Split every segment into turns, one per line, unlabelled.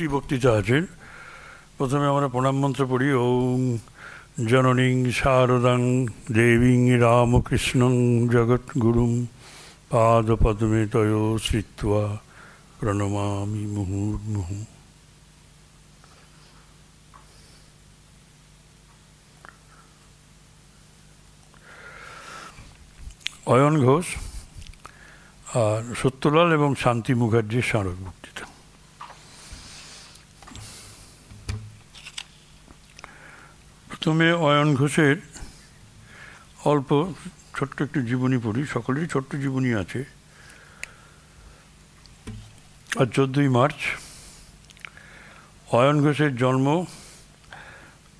একটি বক্তৃতা আছে প্রথমে আমরা প্রণাম মন্ত্র পড়ি ওং জননীং শারদাং দেবীং রামকৃষ্ণং জগৎগুরুম পাদপদ্মে তয় শ্রিত্বা প্রণমামি মুহুর্মুহু অয়ন ঘোষ আর সত্যলাল এবং শান্তি মুখার্জির স্মারক প্রথমে অয়ন ঘোষের অল্প ছোট্ট একটু জীবনী পড়ি সকলেরই ছোট্ট জীবনী আছে আর চোদ্দই মার্চ অয়ন ঘোষের জন্ম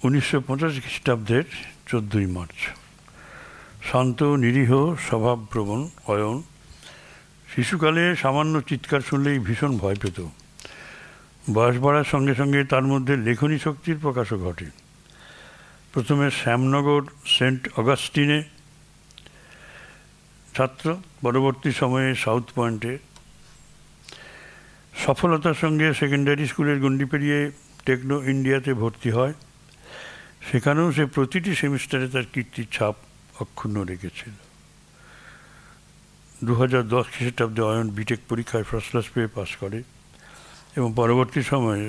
উনিশশো পঞ্চাশ খ্রিস্টাব্দের চোদ্দই মার্চ শান্ত নিরীহ স্বভাবপ্রবণ অয়ন শিশুকালে সামান্য চিৎকার শুনলেই ভীষণ ভয় পেত বয়স বাড়ার সঙ্গে সঙ্গে তার মধ্যে লেখনী শক্তির প্রকাশও ঘটে প্রথমে শ্যামনগর সেন্ট অগাস্টিনে ছাত্র পরবর্তী সময়ে সাউথ পয়েন্টে সফলতার সঙ্গে সেকেন্ডারি স্কুলের গণ্ডি পেরিয়ে টেকনো ইন্ডিয়াতে ভর্তি হয় সেখানেও সে প্রতিটি সেমিস্টারে তার কীর্তির ছাপ অক্ষুণ্ণ রেখেছিল দু হাজার দশ খ্রিস্টাব্দে অয়ন বিটেক পরীক্ষায় ফার্স্ট ক্লাস পেয়ে পাশ করে এবং পরবর্তী সময়ে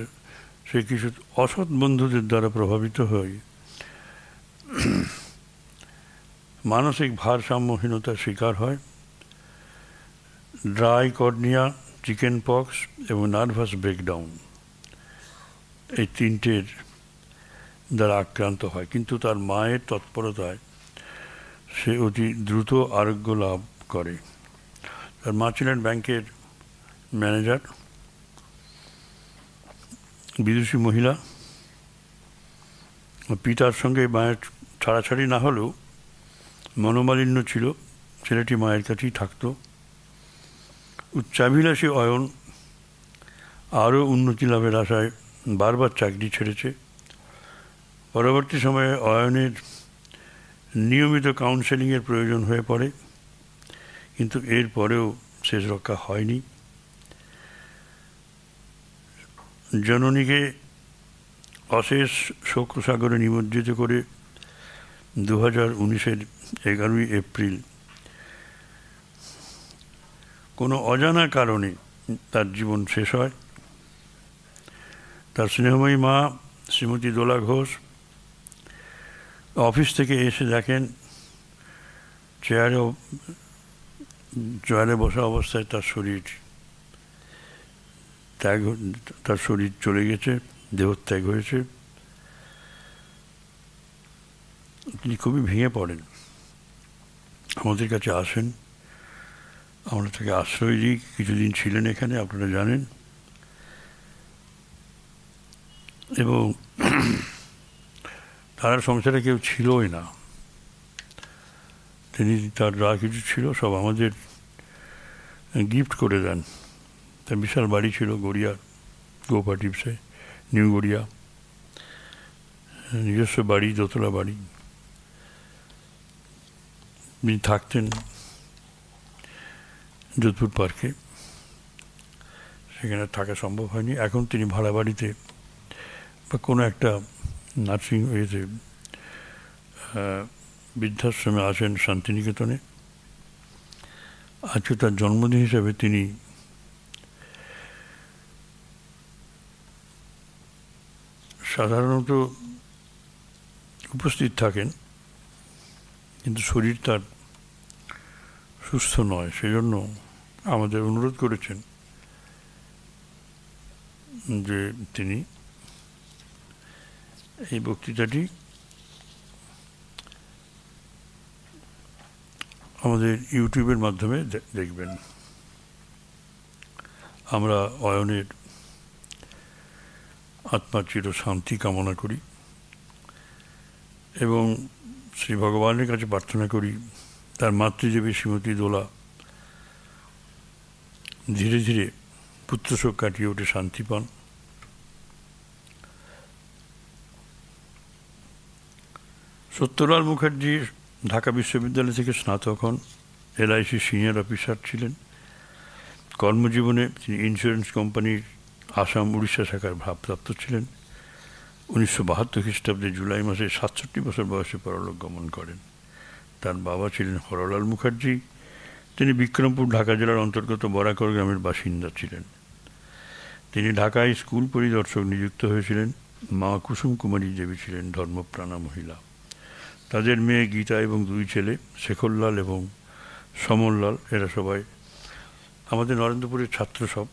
সে কিছু অসৎ বন্ধুদের দ্বারা প্রভাবিত হয় মানসিক ভারসাম্যহীনতার শিকার হয় ড্রাই কর্নিয়া চিকেন পক্স এবং নার্ভাস ব্রেকডাউন এই তিনটের দ্বারা আক্রান্ত হয় কিন্তু তার মায়ের তৎপরতায় সে অতি দ্রুত আরোগ্য লাভ করে তার মা ছিলেন ব্যাংকের ম্যানেজার বিদেশি মহিলা পিতার সঙ্গে মায়ের ছাড়াছাড়ি না হলেও মনোমালিন্য ছিল ছেলেটি মায়ের কাছেই থাকত উচ্চাভিলাষী অয়ন আরও উন্নতি লাভের আশায় বারবার চাকরি ছেড়েছে পরবর্তী সময়ে অয়নের নিয়মিত কাউন্সেলিংয়ের প্রয়োজন হয়ে পড়ে কিন্তু এর পরেও শেষ রক্ষা হয়নি জননীকে অশেষ শোকসাগরে নিমজ্জিত করে দু হাজার উনিশের এগারোই এপ্রিল কোনো অজানা কারণে তার জীবন শেষ হয় তার স্নেহময়ী মা শ্রীমতী দোলা ঘোষ অফিস থেকে এসে দেখেন চেয়ারে চেয়ারে বসা অবস্থায় তার শরীর ত্যাগ তার শরীর চলে গেছে দেহত্যাগ হয়েছে তিনি খুবই ভেঙে পড়েন আমাদের কাছে আসেন আমরা তাকে আশ্রয় দিই কিছুদিন ছিলেন এখানে আপনারা জানেন এবং তার সংসারে কেউ ছিলই না তিনি তার যা কিছু ছিল সব আমাদের গিফট করে দেন তার বিশাল বাড়ি ছিল গড়িয়া গোপা টিপসে নিউ গড়িয়া নিজস্ব বাড়ি দোতলা বাড়ি যিনি থাকতেন যোধপুর পার্কে সেখানে থাকা সম্ভব হয়নি এখন তিনি ভাড়া বাড়িতে বা কোনো একটা নার্সিং হয়েছে বৃদ্ধাশ্রমে আসেন শান্তিনিকেতনে আজকে তার জন্মদিন হিসাবে তিনি সাধারণত উপস্থিত থাকেন কিন্তু শরীর তার সুস্থ নয় সেই জন্য আমাদের অনুরোধ করেছেন যে তিনি এই বক্তৃতাটি আমাদের ইউটিউবের মাধ্যমে দেখবেন আমরা অয়নের আত্মার চির শান্তি কামনা করি এবং শ্রী ভগবানের কাছে প্রার্থনা করি তার মাতৃদেবী শ্রীমতী দোলা ধীরে ধীরে পুত্রশোক কাটিয়ে ওঠে শান্তি পান সত্যলাল মুখার্জি ঢাকা বিশ্ববিদ্যালয় থেকে স্নাতক হন এলআইসি সিনিয়র অফিসার ছিলেন কর্মজীবনে তিনি ইন্স্যুরেন্স কোম্পানির আসাম উড়িষ্যা শাখার ভাবপ্রাপ্ত ছিলেন উনিশশো বাহাত্তর খ্রিস্টাব্দে জুলাই মাসে সাতষট্টি বছর বয়সে পরলোক গমন করেন তার বাবা ছিলেন হরলাল মুখার্জি তিনি বিক্রমপুর ঢাকা জেলার অন্তর্গত বরাকর গ্রামের বাসিন্দা ছিলেন তিনি ঢাকায় স্কুল পরিদর্শক নিযুক্ত হয়েছিলেন মা কুসুম কুমারী দেবী ছিলেন ধর্মপ্রাণা মহিলা তাদের মেয়ে গীতা এবং দুই ছেলে শেখরলাল এবং সমরলাল এরা সবাই আমাদের নরেন্দ্রপুরের ছাত্র সব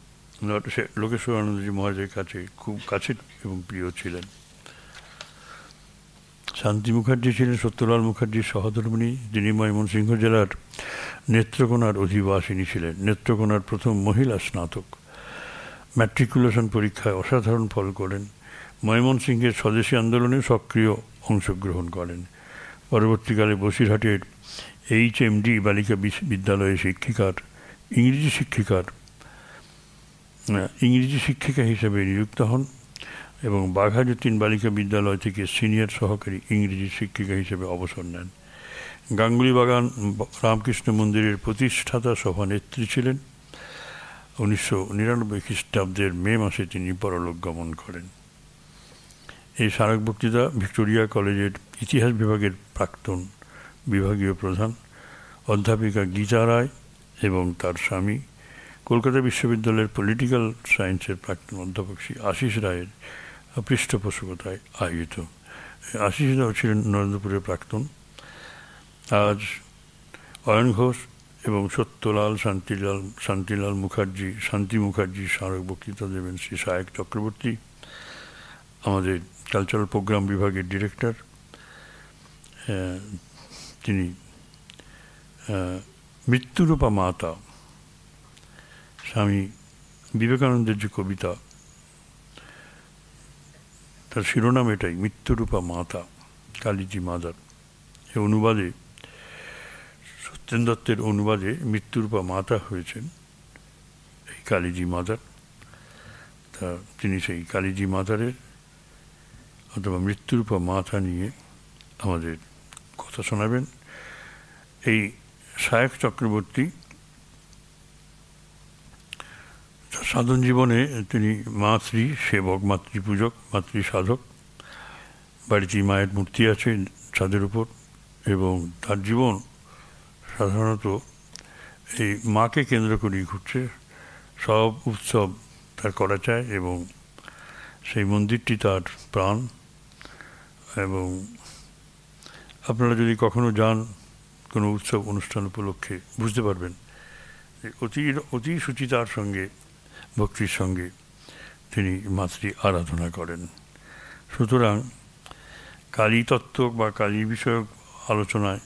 লোকেশ্বর আনন্দজী মহারাজের কাছে খুব কাছের এবং প্রিয় ছিলেন শান্তি মুখার্জি ছিলেন সত্যলাল মুখার্জির সহধর্মিণী যিনি ময়মনসিংহ জেলার নেত্রকোনার অধিবাসিনী ছিলেন নেত্রকোনার প্রথম মহিলা স্নাতক ম্যাট্রিকুলেশন পরীক্ষায় অসাধারণ ফল করেন ময়মনসিংহের স্বদেশী আন্দোলনে সক্রিয় অংশগ্রহণ করেন পরবর্তীকালে বসিরহাটের এইচ এম ডি বালিকা বিদ্যালয়ে শিক্ষিকার ইংরেজি শিক্ষিকার ইংরেজি শিক্ষিকা হিসেবে নিযুক্ত হন এবং বাঘা যতীন বালিকা বিদ্যালয় থেকে সিনিয়র সহকারী ইংরেজি শিক্ষিকা হিসেবে অবসর নেন গাঙ্গুলিবাগান রামকৃষ্ণ মন্দিরের প্রতিষ্ঠাতা সভানেত্রী ছিলেন উনিশশো নিরানব্বই খ্রিস্টাব্দের মে মাসে তিনি পরলোক গমন করেন এই স্মারক বক্তৃতা ভিক্টোরিয়া কলেজের ইতিহাস বিভাগের প্রাক্তন বিভাগীয় প্রধান অধ্যাপিকা গীতা রায় এবং তার স্বামী কলকাতা বিশ্ববিদ্যালয়ের পলিটিক্যাল সায়েন্সের প্রাক্তন অধ্যাপক শ্রী আশিস রায়ের পৃষ্ঠপোষকতায় আয়োজিত আশিস দাও ছিলেন নরেন্দ্রপুরের প্রাক্তন আজ অয়ন ঘোষ এবং সত্যলাল শান্তিলাল শান্তিলাল মুখার্জি শান্তি মুখার্জি স্মারক বক্তৃতা দেবেন শ্রী সায়ক চক্রবর্তী আমাদের কালচারাল প্রোগ্রাম বিভাগের ডিরেক্টর তিনি মৃত্যুরূপা মাতা স্বামী বিবেকানন্দের যে কবিতা তার শিরোনাম এটাই মৃত্যুরূপা মাতা কালীজি মাদার এ অনুবাদে সত্যেন দত্তের অনুবাদে মৃত্যুরূপা মাতা হয়েছেন এই কালীজি মাদার তা তিনি সেই কালীজি মাদারের অথবা মৃত্যুরূপা মাথা নিয়ে আমাদের কথা শোনাবেন এই সায়ক চক্রবর্তী সাধন জীবনে তিনি মাতৃ সেবক মাতৃপূজক মাতৃ সাধক বাড়িতে মায়ের মূর্তি আছে ছাদের উপর এবং তার জীবন সাধারণত এই মাকে কেন্দ্র করেই ঘুরছে সব উৎসব তার করা চায় এবং সেই মন্দিরটি তার প্রাণ এবং আপনারা যদি কখনো যান কোনো উৎসব অনুষ্ঠান উপলক্ষে বুঝতে পারবেন অতি অতি সুচিতার সঙ্গে ভক্তির সঙ্গে তিনি মাতৃ আরাধনা করেন সুতরাং কালীতত্ত্ব বা কালী বিষয়ক আলোচনায়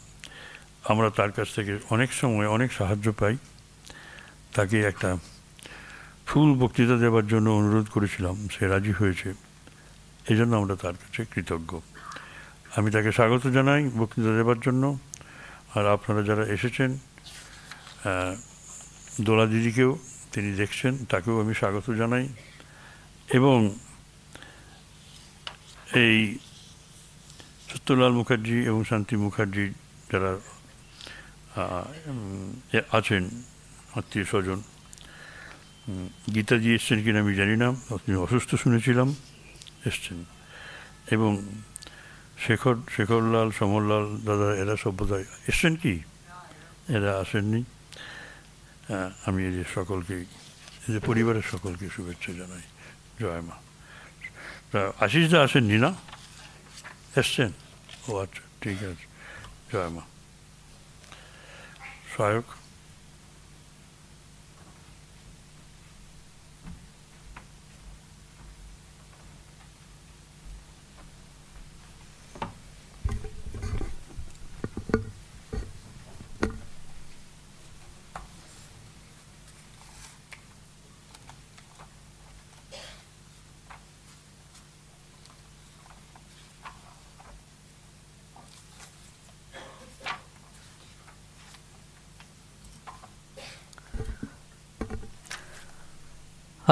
আমরা তার কাছ থেকে অনেক সময় অনেক সাহায্য পাই তাকে একটা ফুল বক্তৃতা দেওয়ার জন্য অনুরোধ করেছিলাম সে রাজি হয়েছে এই জন্য আমরা তার কাছে কৃতজ্ঞ আমি তাকে স্বাগত জানাই বক্তৃতা দেবার জন্য আর আপনারা যারা এসেছেন দোলা দিদিকেও তিনি দেখছেন তাকেও আমি স্বাগত জানাই এবং এই সত্যলাল মুখার্জি এবং শান্তি মুখার্জি যারা আছেন আত্মীয় স্বজন গীতাজি এসছেন কিনা আমি জানি না আপনি অসুস্থ শুনেছিলাম এসছেন এবং শেখর শেখরলাল সমরলাল দাদা এরা সভ্যতায় এসছেন কি এরা আসেননি হ্যাঁ, আমি এই যে সকলকে এদের পরিবারের সকলকে শুভেচ্ছা জানাই জয় মা আশিসদা আসেননি না এসছেন ও আচ্ছা ঠিক আছে জয় মা সহায়ক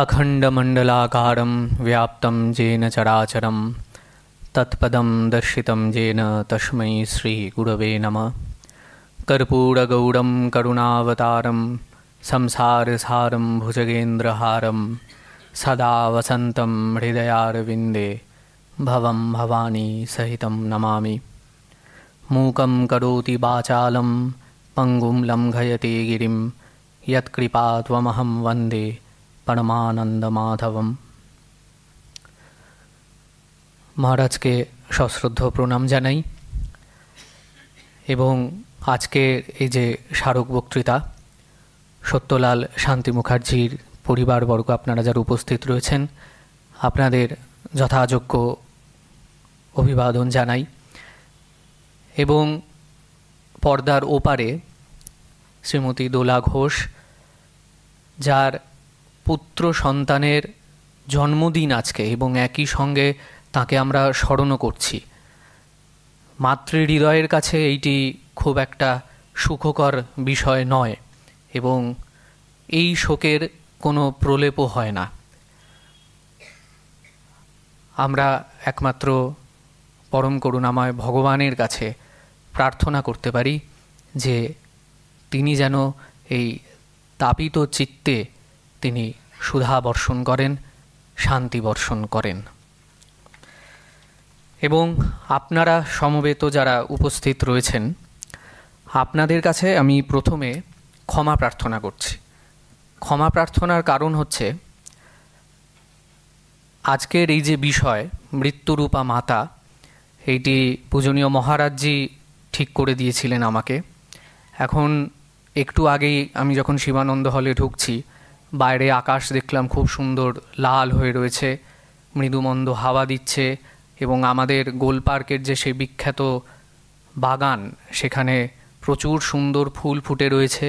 अखण्डमण्डलाकारं व्याप्तं जेन चराचरं तत्पदं दर्शितं येन तस्मै श्रीगुरवे नमः कर्पूरगौडं करुणावतारं संसारसारं भुजगेन्द्रहारं सदा वसन्तं हृदयारविन्दे भवं भवानी सहितं नमामि मूकं करोति वाचालं पङ्गुं लङ्घयते गिरिं यत्कृपा त्वमहं वन्दे পরমানন্দমাধবম মহারাজকে সশ্রদ্ধ প্রণাম জানাই এবং আজকে এই যে স্মারক বক্তৃতা সত্যলাল শান্তি মুখার্জির পরিবারবর্গ আপনারা যারা উপস্থিত রয়েছেন আপনাদের যথাযোগ্য অভিবাদন জানাই এবং পর্দার ওপারে শ্রীমতী দোলা ঘোষ যার পুত্র সন্তানের জন্মদিন আজকে এবং একই সঙ্গে তাকে আমরা স্মরণও করছি মাতৃ হৃদয়ের কাছে এইটি খুব একটা সুখকর বিষয় নয় এবং এই শোকের কোনো প্রলেপও হয় না আমরা একমাত্র পরম করুণাময় ভগবানের কাছে প্রার্থনা করতে পারি যে তিনি যেন এই তাপিত চিত্তে তিনি সুধা বর্ষণ করেন শান্তি বর্ষণ করেন এবং আপনারা সমবেত যারা উপস্থিত রয়েছেন আপনাদের কাছে আমি প্রথমে ক্ষমা প্রার্থনা করছি ক্ষমা প্রার্থনার কারণ হচ্ছে আজকের এই যে বিষয় মৃত্যুরূপা মাতা এইটি পূজনীয় মহারাজজি ঠিক করে দিয়েছিলেন আমাকে এখন একটু আগেই আমি যখন শিবানন্দ হলে ঢুকছি বাইরে আকাশ দেখলাম খুব সুন্দর লাল হয়ে রয়েছে মৃদুমন্দ হাওয়া দিচ্ছে এবং আমাদের গোল পার্কের যে সেই বিখ্যাত বাগান সেখানে প্রচুর সুন্দর ফুল ফুটে রয়েছে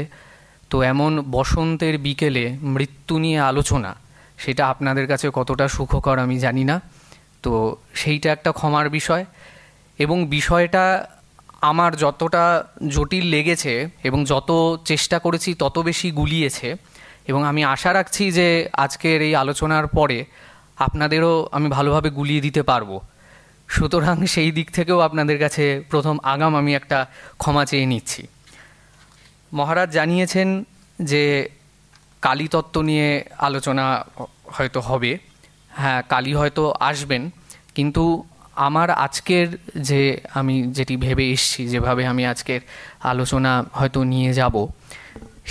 তো এমন বসন্তের বিকেলে মৃত্যু নিয়ে আলোচনা সেটা আপনাদের কাছে কতটা সুখকর আমি জানি না তো সেইটা একটা ক্ষমার বিষয় এবং বিষয়টা আমার যতটা জটিল লেগেছে এবং যত চেষ্টা করেছি তত বেশি গুলিয়েছে এবং আমি আশা রাখছি যে আজকের এই আলোচনার পরে আপনাদেরও আমি ভালোভাবে গুলিয়ে দিতে পারবো সুতরাং সেই দিক থেকেও আপনাদের কাছে প্রথম আগাম আমি একটা ক্ষমা চেয়ে নিচ্ছি মহারাজ জানিয়েছেন যে কালীতত্ত্ব নিয়ে আলোচনা হয়তো হবে হ্যাঁ কালী হয়তো আসবেন কিন্তু আমার আজকের যে আমি যেটি ভেবে এসছি যেভাবে আমি আজকের আলোচনা হয়তো নিয়ে যাব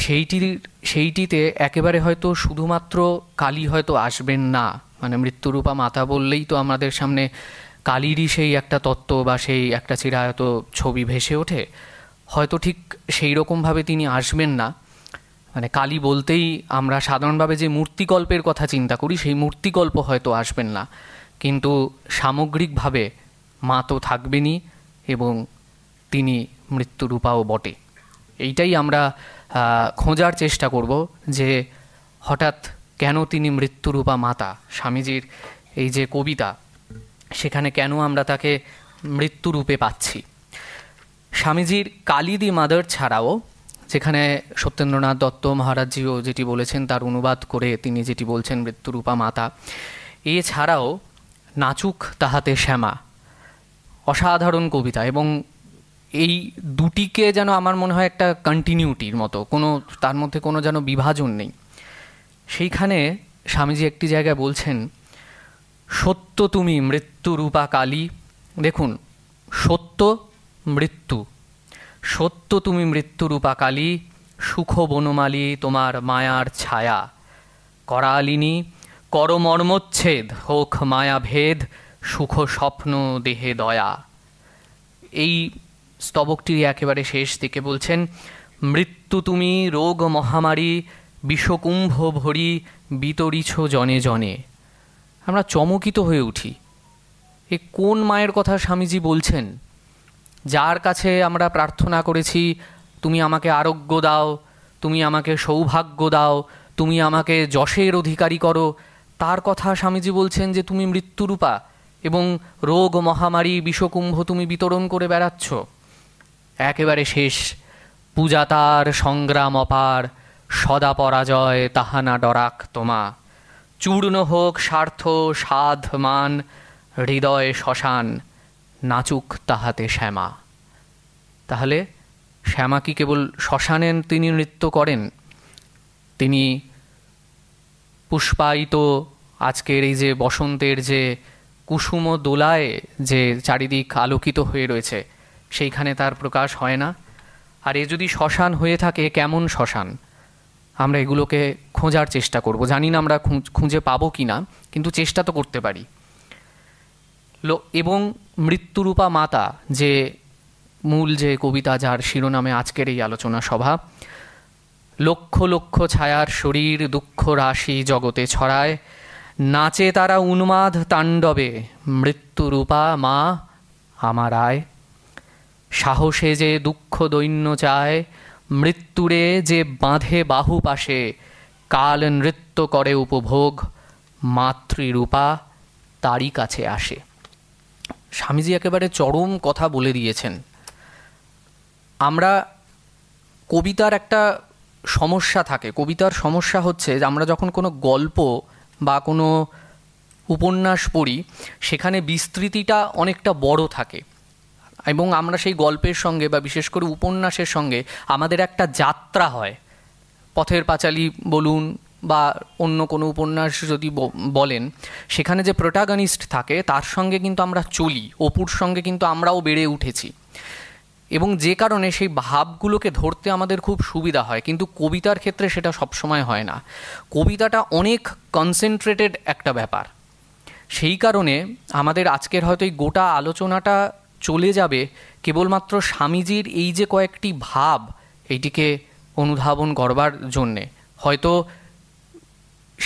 সেইটির সেইটিতে একেবারে হয়তো শুধুমাত্র কালী হয়তো আসবেন না মানে মৃত্যুরূপা মাথা বললেই তো আমাদের সামনে কালীরই সেই একটা তত্ত্ব বা সেই একটা চিরায়ত ছবি ভেসে ওঠে হয়তো ঠিক সেই রকমভাবে তিনি আসবেন না মানে কালী বলতেই আমরা সাধারণভাবে যে মূর্তিকল্পের কথা চিন্তা করি সেই মূর্তিকল্প হয়তো আসবেন না কিন্তু সামগ্রিকভাবে মা তো থাকবেনই এবং তিনি মৃত্যুরূপাও বটে এইটাই আমরা খোঁজার চেষ্টা করব যে হঠাৎ কেন তিনি মৃত্যুরূপা মাতা স্বামীজির এই যে কবিতা সেখানে কেন আমরা তাকে মৃত্যুরূপে পাচ্ছি স্বামীজির কালিদি মাদার ছাড়াও যেখানে সত্যেন্দ্রনাথ দত্ত মহারাজজিও যেটি বলেছেন তার অনুবাদ করে তিনি যেটি বলছেন মৃত্যুরূপা মাতা এছাড়াও নাচুক তাহাতে শ্যামা অসাধারণ কবিতা এবং এই দুটিকে যেন আমার মনে হয় একটা কন্টিনিউটির মতো কোনো তার মধ্যে কোনো যেন বিভাজন নেই সেইখানে স্বামীজি একটি জায়গায় বলছেন সত্য তুমি মৃত্যুরূপা কালী দেখুন সত্য মৃত্যু সত্য তুমি মৃত্যুরূপা কালী সুখ বনমালী তোমার মায়ার ছায়া করালিনী করমর্মচ্ছেদ হোক মায়া ভেদ সুখ স্বপ্ন দেহে দয়া এই স্তবকটি একেবারে শেষ দিকে বলছেন মৃত্যু তুমি রোগ মহামারী বিষকুম্ভ ভরি বিতরিছ জনে জনে আমরা চমকিত হয়ে উঠি এ কোন মায়ের কথা স্বামীজি বলছেন যার কাছে আমরা প্রার্থনা করেছি তুমি আমাকে আরোগ্য দাও তুমি আমাকে সৌভাগ্য দাও তুমি আমাকে যশের অধিকারী করো তার কথা স্বামীজি বলছেন যে তুমি মৃত্যুরূপা এবং রোগ মহামারী বিষকুম্ভ তুমি বিতরণ করে বেড়াচ্ছ একেবারে শেষ পূজা তার সংগ্রাম অপার সদা পরাজয় তাহা না ডরাক তোমা চূর্ণ হোক স্বার্থ সাধ মান হৃদয় শ্মশান নাচুক তাহাতে শ্যামা তাহলে শ্যামা কি কেবল শ্মশানেন তিনি নৃত্য করেন তিনি পুষ্পায়িত আজকের এই যে বসন্তের যে কুসুম দোলায় যে চারিদিক আলোকিত হয়ে রয়েছে সেইখানে তার প্রকাশ হয় না আর এ যদি শ্মশান হয়ে থাকে কেমন শ্মশান আমরা এগুলোকে খোঁজার চেষ্টা করব জানি না আমরা খুঁজে পাবো কি না কিন্তু চেষ্টা তো করতে পারি এবং মৃত্যুরূপা মাতা যে মূল যে কবিতা যার শিরোনামে আজকের এই আলোচনা সভা লক্ষ লক্ষ ছায়ার শরীর দুঃখ রাশি জগতে ছড়ায় নাচে তারা উন্মাদ তাণ্ডবে মৃত্যুরূপা মা আমার আয় সাহসে যে দুঃখ দৈন্য চায় মৃত্যুরে যে বাঁধে বাহু পাশে কাল নৃত্য করে উপভোগ মাতৃরূপা তারই কাছে আসে স্বামীজি একেবারে চরম কথা বলে দিয়েছেন আমরা কবিতার একটা সমস্যা থাকে কবিতার সমস্যা হচ্ছে যে আমরা যখন কোনো গল্প বা কোনো উপন্যাস পড়ি সেখানে বিস্তৃতিটা অনেকটা বড় থাকে এবং আমরা সেই গল্পের সঙ্গে বা বিশেষ করে উপন্যাসের সঙ্গে আমাদের একটা যাত্রা হয় পথের পাঁচালী বলুন বা অন্য কোনো উপন্যাস যদি বলেন সেখানে যে প্রোটাগনিস্ট থাকে তার সঙ্গে কিন্তু আমরা চলি অপুর সঙ্গে কিন্তু আমরাও বেড়ে উঠেছি এবং যে কারণে সেই ভাবগুলোকে ধরতে আমাদের খুব সুবিধা হয় কিন্তু কবিতার ক্ষেত্রে সেটা সবসময় হয় না কবিতাটা অনেক কনসেন্ট্রেটেড একটা ব্যাপার সেই কারণে আমাদের আজকের হয়তো এই গোটা আলোচনাটা চলে যাবে কেবলমাত্র স্বামীজির এই যে কয়েকটি ভাব এইটিকে অনুধাবন করবার জন্যে হয়তো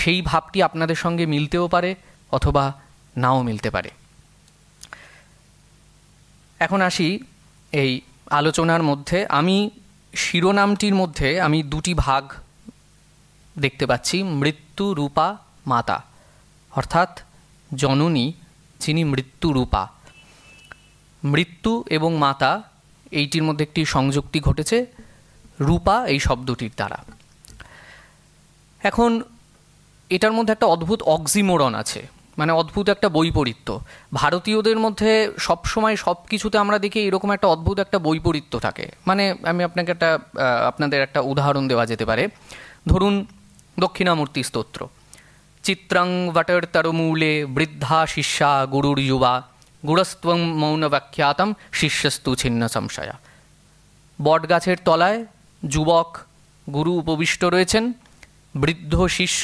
সেই ভাবটি আপনাদের সঙ্গে মিলতেও পারে অথবা নাও মিলতে পারে এখন আসি এই আলোচনার মধ্যে আমি শিরোনামটির মধ্যে আমি দুটি ভাগ দেখতে পাচ্ছি মৃত্যু রূপা মাতা অর্থাৎ জননী যিনি মৃত্যুরূপা মৃত্যু এবং মাতা এইটির মধ্যে একটি সংযুক্তি ঘটেছে রূপা এই শব্দটির দ্বারা এখন এটার মধ্যে একটা অদ্ভুত অক্সিমোরন আছে মানে অদ্ভুত একটা বৈপরীত্য ভারতীয়দের মধ্যে সবসময় সব কিছুতে আমরা দেখি এরকম একটা অদ্ভুত একটা বৈপরীত্য থাকে মানে আমি আপনাকে একটা আপনাদের একটা উদাহরণ দেওয়া যেতে পারে ধরুন দক্ষিণামূর্তি স্তোত্র চিত্রাং বাটার তারমূলে বৃদ্ধা শিষ্যা গুরুর যুবা গুড়স্ত্ব মৌন ব্যাখ্যাতম শিষ্যস্তু ছিন্ন সংশয়া বটগাছের তলায় যুবক গুরু উপবিষ্ট রয়েছেন বৃদ্ধ শিষ্য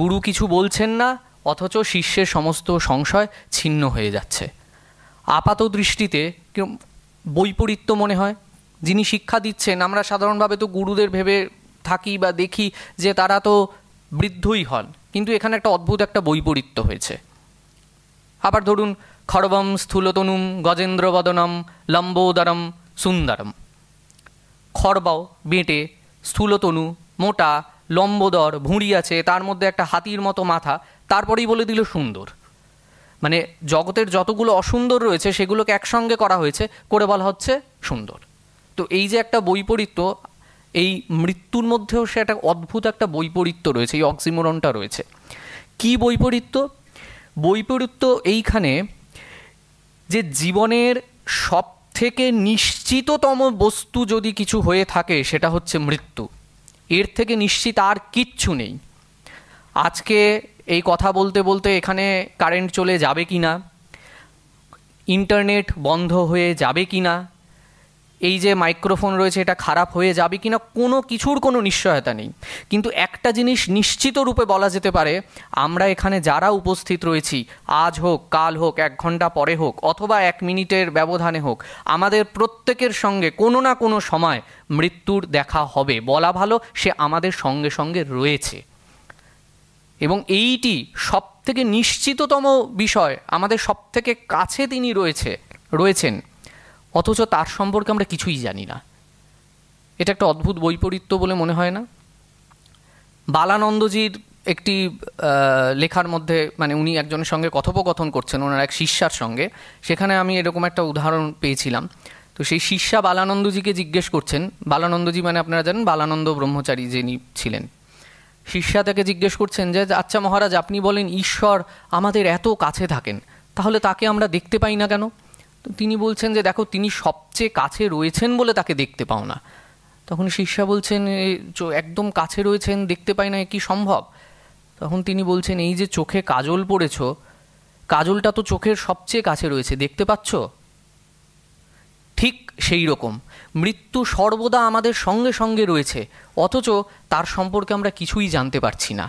গুরু কিছু বলছেন না অথচ শিষ্যের সমস্ত সংশয় ছিন্ন হয়ে যাচ্ছে আপাত দৃষ্টিতে বৈপরীত্য মনে হয় যিনি শিক্ষা দিচ্ছেন আমরা সাধারণভাবে তো গুরুদের ভেবে থাকি বা দেখি যে তারা তো বৃদ্ধই হন কিন্তু এখানে একটা অদ্ভুত একটা বৈপরীত্য হয়েছে আবার ধরুন খড়বম স্থূলতনুম গজেন্দ্রবদনম লম্বোদরম সুন্দরম খড়বাও বেঁটে স্থূলতনু মোটা লম্বোদর ভুঁড়ি আছে তার মধ্যে একটা হাতির মতো মাথা তারপরেই বলে দিল সুন্দর মানে জগতের যতগুলো অসুন্দর রয়েছে সেগুলোকে একসঙ্গে করা হয়েছে করে বলা হচ্ছে সুন্দর তো এই যে একটা বৈপরীত্য এই মৃত্যুর মধ্যেও সে একটা অদ্ভুত একটা বৈপরীত্য রয়েছে এই অক্সিমোরনটা রয়েছে কি বৈপরীত্য বৈপরীত্য এইখানে যে জীবনের সব থেকে নিশ্চিততম বস্তু যদি কিছু হয়ে থাকে সেটা হচ্ছে মৃত্যু এর থেকে নিশ্চিত আর কিচ্ছু নেই আজকে এই কথা বলতে বলতে এখানে কারেন্ট চলে যাবে কি না ইন্টারনেট বন্ধ হয়ে যাবে কি না এই যে মাইক্রোফোন রয়েছে এটা খারাপ হয়ে যাবে কিনা কোনো কিছুর কোনো নিশ্চয়তা নেই কিন্তু একটা জিনিস নিশ্চিত রূপে বলা যেতে পারে আমরা এখানে যারা উপস্থিত রয়েছি আজ হোক কাল হোক এক ঘন্টা পরে হোক অথবা এক মিনিটের ব্যবধানে হোক আমাদের প্রত্যেকের সঙ্গে কোনো না কোনো সময় মৃত্যুর দেখা হবে বলা ভালো সে আমাদের সঙ্গে সঙ্গে রয়েছে এবং এইটি সব থেকে নিশ্চিততম বিষয় আমাদের সব থেকে কাছে তিনি রয়েছে রয়েছেন অথচ তার সম্পর্কে আমরা কিছুই জানি না এটা একটা অদ্ভুত বৈপরীত্য বলে মনে হয় না বালানন্দজির একটি লেখার মধ্যে মানে উনি একজনের সঙ্গে কথোপকথন করছেন ওনার এক শিষ্যার সঙ্গে সেখানে আমি এরকম একটা উদাহরণ পেয়েছিলাম তো সেই শিষ্যা বালানন্দজিকে জিজ্ঞেস করছেন বালানন্দজি মানে আপনারা জানেন বালানন্দ ব্রহ্মচারী যিনি ছিলেন শিষ্যা তাকে জিজ্ঞেস করছেন যে আচ্ছা মহারাজ আপনি বলেন ঈশ্বর আমাদের এত কাছে থাকেন তাহলে তাকে আমরা দেখতে পাই না কেন তো তিনি বলছেন যে দেখো তিনি সবচেয়ে কাছে রয়েছেন বলে তাকে দেখতে পাও না তখন শিষ্যা বলছেন একদম কাছে রয়েছেন দেখতে পাই না কি সম্ভব তখন তিনি বলছেন এই যে চোখে কাজল পড়েছ কাজলটা তো চোখের সবচেয়ে কাছে রয়েছে দেখতে পাচ্ছ ঠিক সেই রকম মৃত্যু সর্বদা আমাদের সঙ্গে সঙ্গে রয়েছে অথচ তার সম্পর্কে আমরা কিছুই জানতে পারছি না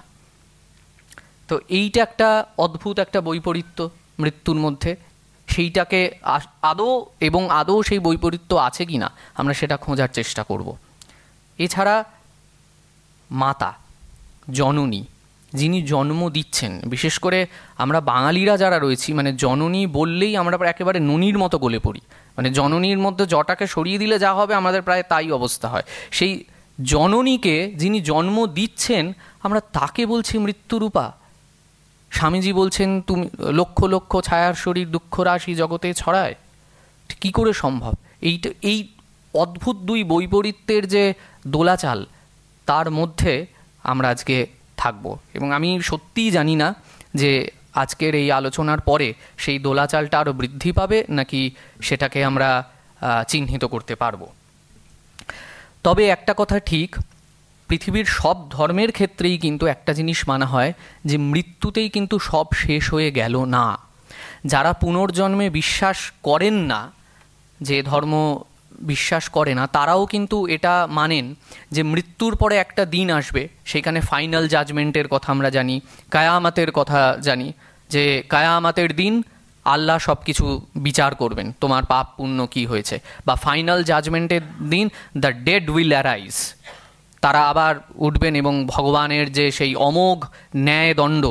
তো এইটা একটা অদ্ভুত একটা বৈপরীত্য মৃত্যুর মধ্যে সেইটাকে আদৌ এবং আদৌ সেই বৈপরীত্য আছে কি না আমরা সেটা খোঁজার চেষ্টা করব এছাড়া মাতা জননী যিনি জন্ম দিচ্ছেন বিশেষ করে আমরা বাঙালিরা যারা রয়েছি মানে জননী বললেই আমরা একেবারে ননির মতো গলে পড়ি মানে জননীর মধ্যে জটাকে সরিয়ে দিলে যা হবে আমাদের প্রায় তাই অবস্থা হয় সেই জননীকে যিনি জন্ম দিচ্ছেন আমরা তাকে বলছি মৃত্যুরূপা স্বামীজি বলছেন তুমি লক্ষ লক্ষ ছায়ার শরীর দুঃখ রাশি জগতে ছড়ায় কি করে সম্ভব এইটা এই অদ্ভুত দুই বৈপরীত্যের যে দোলাচাল তার মধ্যে আমরা আজকে থাকব এবং আমি সত্যিই জানি না যে আজকের এই আলোচনার পরে সেই দোলাচালটা আরও বৃদ্ধি পাবে নাকি সেটাকে আমরা চিহ্নিত করতে পারব তবে একটা কথা ঠিক পৃথিবীর সব ধর্মের ক্ষেত্রেই কিন্তু একটা জিনিস মানা হয় যে মৃত্যুতেই কিন্তু সব শেষ হয়ে গেল না যারা পুনর্জন্মে বিশ্বাস করেন না যে ধর্ম বিশ্বাস করে না তারাও কিন্তু এটা মানেন যে মৃত্যুর পরে একটা দিন আসবে সেখানে ফাইনাল জাজমেন্টের কথা আমরা জানি কায়ামাতের কথা জানি যে কায়ামাতের দিন আল্লাহ সব কিছু বিচার করবেন তোমার পাপ পুণ্য কী হয়েছে বা ফাইনাল জাজমেন্টের দিন দ্য ডেড উইল অ্যারাইজ তারা আবার উঠবেন এবং ভগবানের যে সেই অমোঘ ন্যায় দণ্ড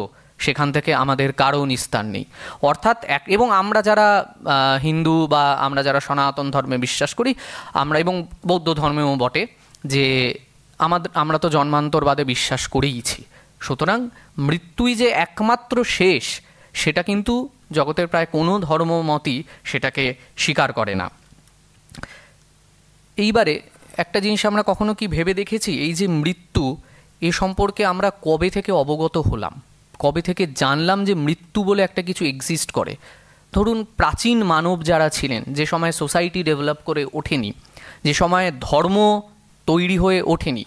সেখান থেকে আমাদের কারও নিস্তার নেই অর্থাৎ এক এবং আমরা যারা হিন্দু বা আমরা যারা সনাতন ধর্মে বিশ্বাস করি আমরা এবং বৌদ্ধ ধর্মেও বটে যে আমাদের আমরা তো জন্মান্তরবাদে বিশ্বাস করেইছি সুতরাং মৃত্যুই যে একমাত্র শেষ সেটা কিন্তু জগতের প্রায় কোনো ধর্মমতই সেটাকে স্বীকার করে না এইবারে একটা জিনিস আমরা কখনো কি ভেবে দেখেছি এই যে মৃত্যু এ সম্পর্কে আমরা কবে থেকে অবগত হলাম কবে থেকে জানলাম যে মৃত্যু বলে একটা কিছু এক্সিস্ট করে ধরুন প্রাচীন মানব যারা ছিলেন যে সময় সোসাইটি ডেভেলপ করে ওঠেনি যে সময় ধর্ম তৈরি হয়ে ওঠেনি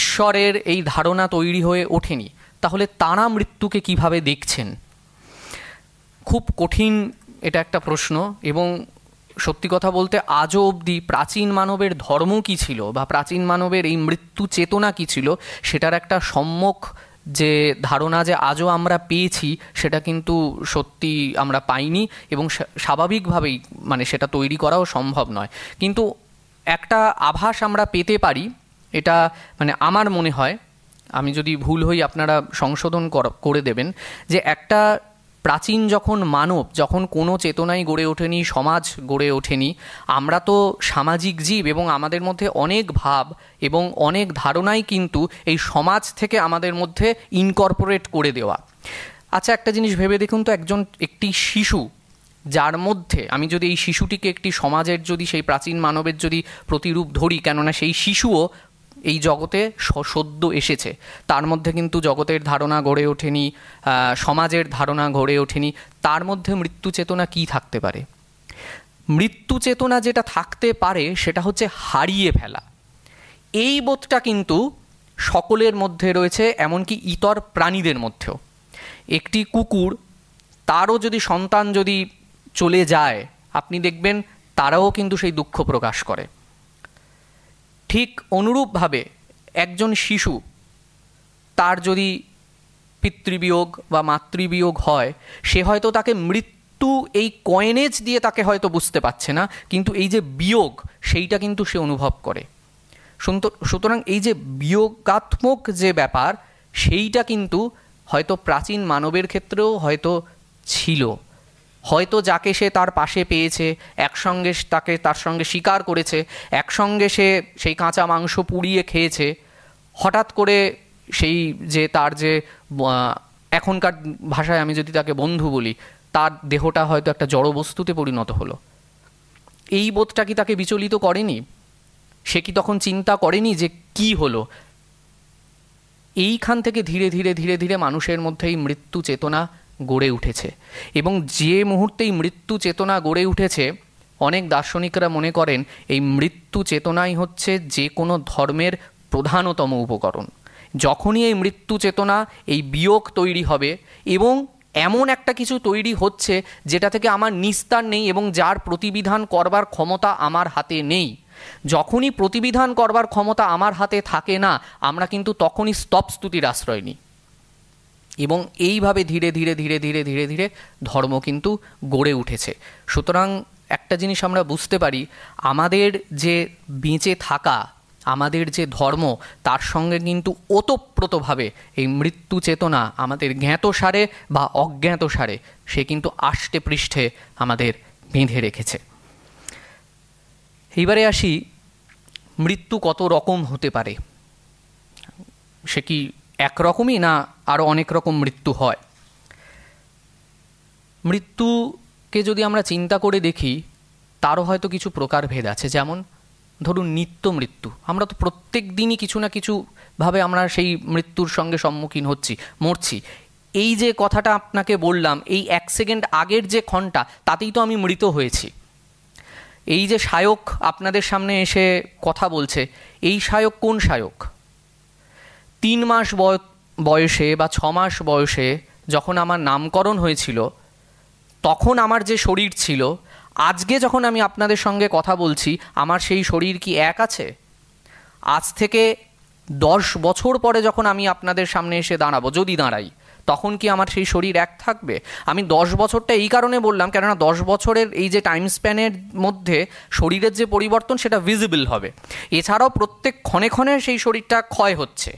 ঈশ্বরের এই ধারণা তৈরি হয়ে ওঠেনি তাহলে তারা মৃত্যুকে কিভাবে দেখছেন খুব কঠিন এটা একটা প্রশ্ন এবং সত্যি কথা বলতে আজও অবধি প্রাচীন মানবের ধর্ম কি ছিল বা প্রাচীন মানবের এই মৃত্যু চেতনা কি ছিল সেটার একটা সম্যক যে ধারণা যে আজও আমরা পেয়েছি সেটা কিন্তু সত্যি আমরা পাইনি এবং স্বাভাবিকভাবেই মানে সেটা তৈরি করাও সম্ভব নয় কিন্তু একটা আভাস আমরা পেতে পারি এটা মানে আমার মনে হয় আমি যদি ভুল হই আপনারা সংশোধন করে দেবেন যে একটা প্রাচীন যখন মানব যখন কোনো চেতনাই গড়ে ওঠেনি সমাজ গড়ে ওঠেনি আমরা তো সামাজিক জীব এবং আমাদের মধ্যে অনেক ভাব এবং অনেক ধারণাই কিন্তু এই সমাজ থেকে আমাদের মধ্যে ইনকর্পোরেট করে দেওয়া আচ্ছা একটা জিনিস ভেবে দেখুন তো একজন একটি শিশু যার মধ্যে আমি যদি এই শিশুটিকে একটি সমাজের যদি সেই প্রাচীন মানবের যদি প্রতিরূপ ধরি কেননা সেই শিশুও এই জগতে সদ্য এসেছে তার মধ্যে কিন্তু জগতের ধারণা গড়ে ওঠেনি সমাজের ধারণা গড়ে ওঠেনি তার মধ্যে মৃত্যু চেতনা কী থাকতে পারে মৃত্যু চেতনা যেটা থাকতে পারে সেটা হচ্ছে হারিয়ে ফেলা এই বোধটা কিন্তু সকলের মধ্যে রয়েছে এমনকি ইতর প্রাণীদের মধ্যেও একটি কুকুর তারও যদি সন্তান যদি চলে যায় আপনি দেখবেন তারাও কিন্তু সেই দুঃখ প্রকাশ করে ঠিক অনুরূপভাবে একজন শিশু তার যদি পিতৃবিয়োগ বা মাতৃবিয়োগ হয় সে হয়তো তাকে মৃত্যু এই কয়েনেজ দিয়ে তাকে হয়তো বুঝতে পারছে না কিন্তু এই যে বিয়োগ সেইটা কিন্তু সে অনুভব করে সুতরাং এই যে বিয়োগাত্মক যে ব্যাপার সেইটা কিন্তু হয়তো প্রাচীন মানবের ক্ষেত্রেও হয়তো ছিল হয়তো যাকে সে তার পাশে পেয়েছে একসঙ্গে তাকে তার সঙ্গে শিকার করেছে একসঙ্গে সে সেই কাঁচা মাংস পুড়িয়ে খেয়েছে হঠাৎ করে সেই যে তার যে এখনকার ভাষায় আমি যদি তাকে বন্ধু বলি তার দেহটা হয়তো একটা জড় বস্তুতে পরিণত হলো এই বোধটা কি তাকে বিচলিত করেনি সে কি তখন চিন্তা করেনি যে কি হলো এইখান থেকে ধীরে ধীরে ধীরে ধীরে মানুষের মধ্যে এই মৃত্যু চেতনা গড়ে উঠেছে এবং যে মুহূর্তেই মৃত্যু চেতনা গড়ে উঠেছে অনেক দার্শনিকরা মনে করেন এই মৃত্যু চেতনাই হচ্ছে যে কোনো ধর্মের প্রধানতম উপকরণ যখনই এই মৃত্যু চেতনা এই বিয়োগ তৈরি হবে এবং এমন একটা কিছু তৈরি হচ্ছে যেটা থেকে আমার নিস্তার নেই এবং যার প্রতিবিধান করবার ক্ষমতা আমার হাতে নেই যখনই প্রতিবিধান করবার ক্ষমতা আমার হাতে থাকে না আমরা কিন্তু তখনই স্তপস্তুতির আশ্রয় নিই এবং এইভাবে ধীরে ধীরে ধীরে ধীরে ধীরে ধীরে ধর্ম কিন্তু গড়ে উঠেছে সুতরাং একটা জিনিস আমরা বুঝতে পারি আমাদের যে বেঁচে থাকা আমাদের যে ধর্ম তার সঙ্গে কিন্তু ওতপ্রোতভাবে এই মৃত্যু চেতনা আমাদের জ্ঞাত সারে বা অজ্ঞাত সারে সে কিন্তু আষ্টে পৃষ্ঠে আমাদের বেঁধে রেখেছে এইবারে আসি মৃত্যু কত রকম হতে পারে সে কি একরকমই না আরও অনেক রকম মৃত্যু হয় মৃত্যুকে যদি আমরা চিন্তা করে দেখি তারও হয়তো কিছু প্রকারভেদ আছে যেমন ধরুন নিত্য মৃত্যু আমরা তো প্রত্যেক দিনই কিছু না কিছুভাবে আমরা সেই মৃত্যুর সঙ্গে সম্মুখীন হচ্ছি মরছি এই যে কথাটা আপনাকে বললাম এই এক সেকেন্ড আগের যে ক্ষণটা তাতেই তো আমি মৃত হয়েছি এই যে সায়ক আপনাদের সামনে এসে কথা বলছে এই সায়ক কোন সায়ক তিন মাস বয়সে বা ছ মাস বয়সে যখন আমার নামকরণ হয়েছিল তখন আমার যে শরীর ছিল আজকে যখন আমি আপনাদের সঙ্গে কথা বলছি আমার সেই শরীর কি এক আছে আজ থেকে দশ বছর পরে যখন আমি আপনাদের সামনে এসে দাঁড়াবো যদি দাঁড়াই তখন কি আমার সেই শরীর এক থাকবে আমি দশ বছরটা এই কারণে বললাম কেননা দশ বছরের এই যে টাইম স্প্যানের মধ্যে শরীরের যে পরিবর্তন সেটা ভিজিবল হবে এছাড়াও প্রত্যেক ক্ষণে ক্ষণে সেই শরীরটা ক্ষয় হচ্ছে